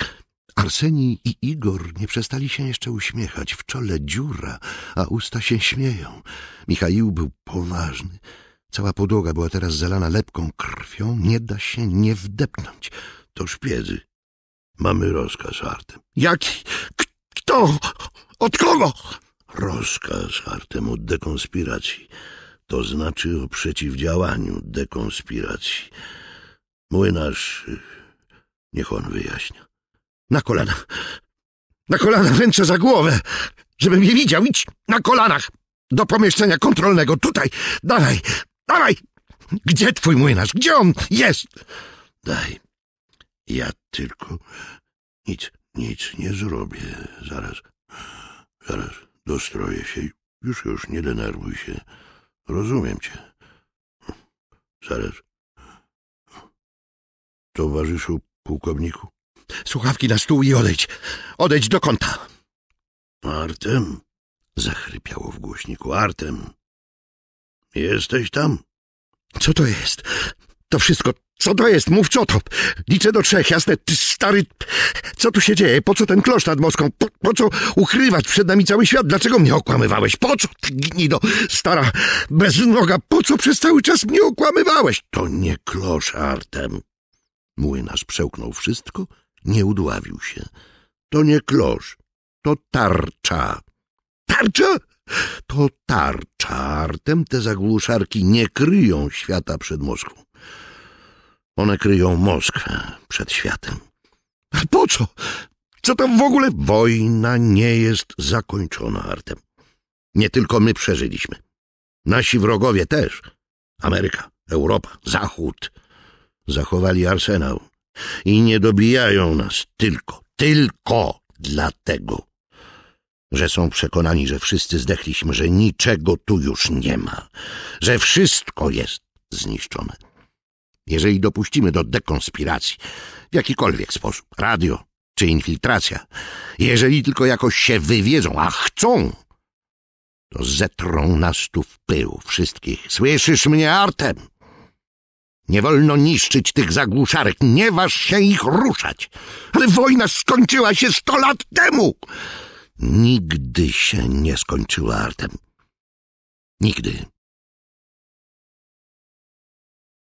Arseni i Igor nie przestali się jeszcze uśmiechać. W czole dziura, a usta się śmieją. Michał był poważny. Cała podłoga była teraz zalana lepką krwią. Nie da się nie wdepnąć. To szpiedzy. Mamy rozkaz, Artem. Jaki? Kto? Od kogo? Rozkaz, Artem, o dekonspiracji. To znaczy o przeciwdziałaniu dekonspiracji. Młynarz... Niech on wyjaśnia. Na kolana. Na kolana ręce za głowę, żebym je widział. Idź na kolanach do pomieszczenia kontrolnego. Tutaj, dalej, Dawaj! Gdzie twój młynarz? Gdzie on jest? Daj. Ja tylko nic, nic nie zrobię. Zaraz, zaraz dostroję się. Już, już, nie denerwuj się. Rozumiem cię. Zaraz. Towarzyszu pułkowniku. Słuchawki na stół i odejdź. Odejdź do kąta. Artem? Zachrypiało w głośniku. Artem. Jesteś tam? Co to jest? To wszystko. Co to jest? Mów co to? Liczę do trzech, jasne. Ty stary. Co tu się dzieje? Po co ten klosz nad Moską? Po, po co ukrywać przed nami cały świat? Dlaczego mnie okłamywałeś? Po co ty gnido, stara beznoga? Po co przez cały czas mnie okłamywałeś? To nie klosz, Artem. Młynarz przełknął wszystko, nie udławił się. To nie klosz, to tarcza. Tarcza? To tarcza. Artem te zagłuszarki nie kryją świata przed Moskwą. One kryją Moskwę przed światem. A po co? Co tam w ogóle? Wojna nie jest zakończona, Artem. Nie tylko my przeżyliśmy. Nasi wrogowie też. Ameryka, Europa, Zachód. Zachowali arsenał. I nie dobijają nas tylko, tylko dlatego, że są przekonani, że wszyscy zdechliśmy, że niczego tu już nie ma, że wszystko jest zniszczone. Jeżeli dopuścimy do dekonspiracji w jakikolwiek sposób, radio czy infiltracja, jeżeli tylko jakoś się wywiedzą, a chcą, to zetrą nas tu w pył wszystkich. Słyszysz mnie, Artem? Nie wolno niszczyć tych zagłuszarek, nie waż się ich ruszać. Ale wojna skończyła się sto lat temu! nigdy się nie skończyła artem. Nigdy.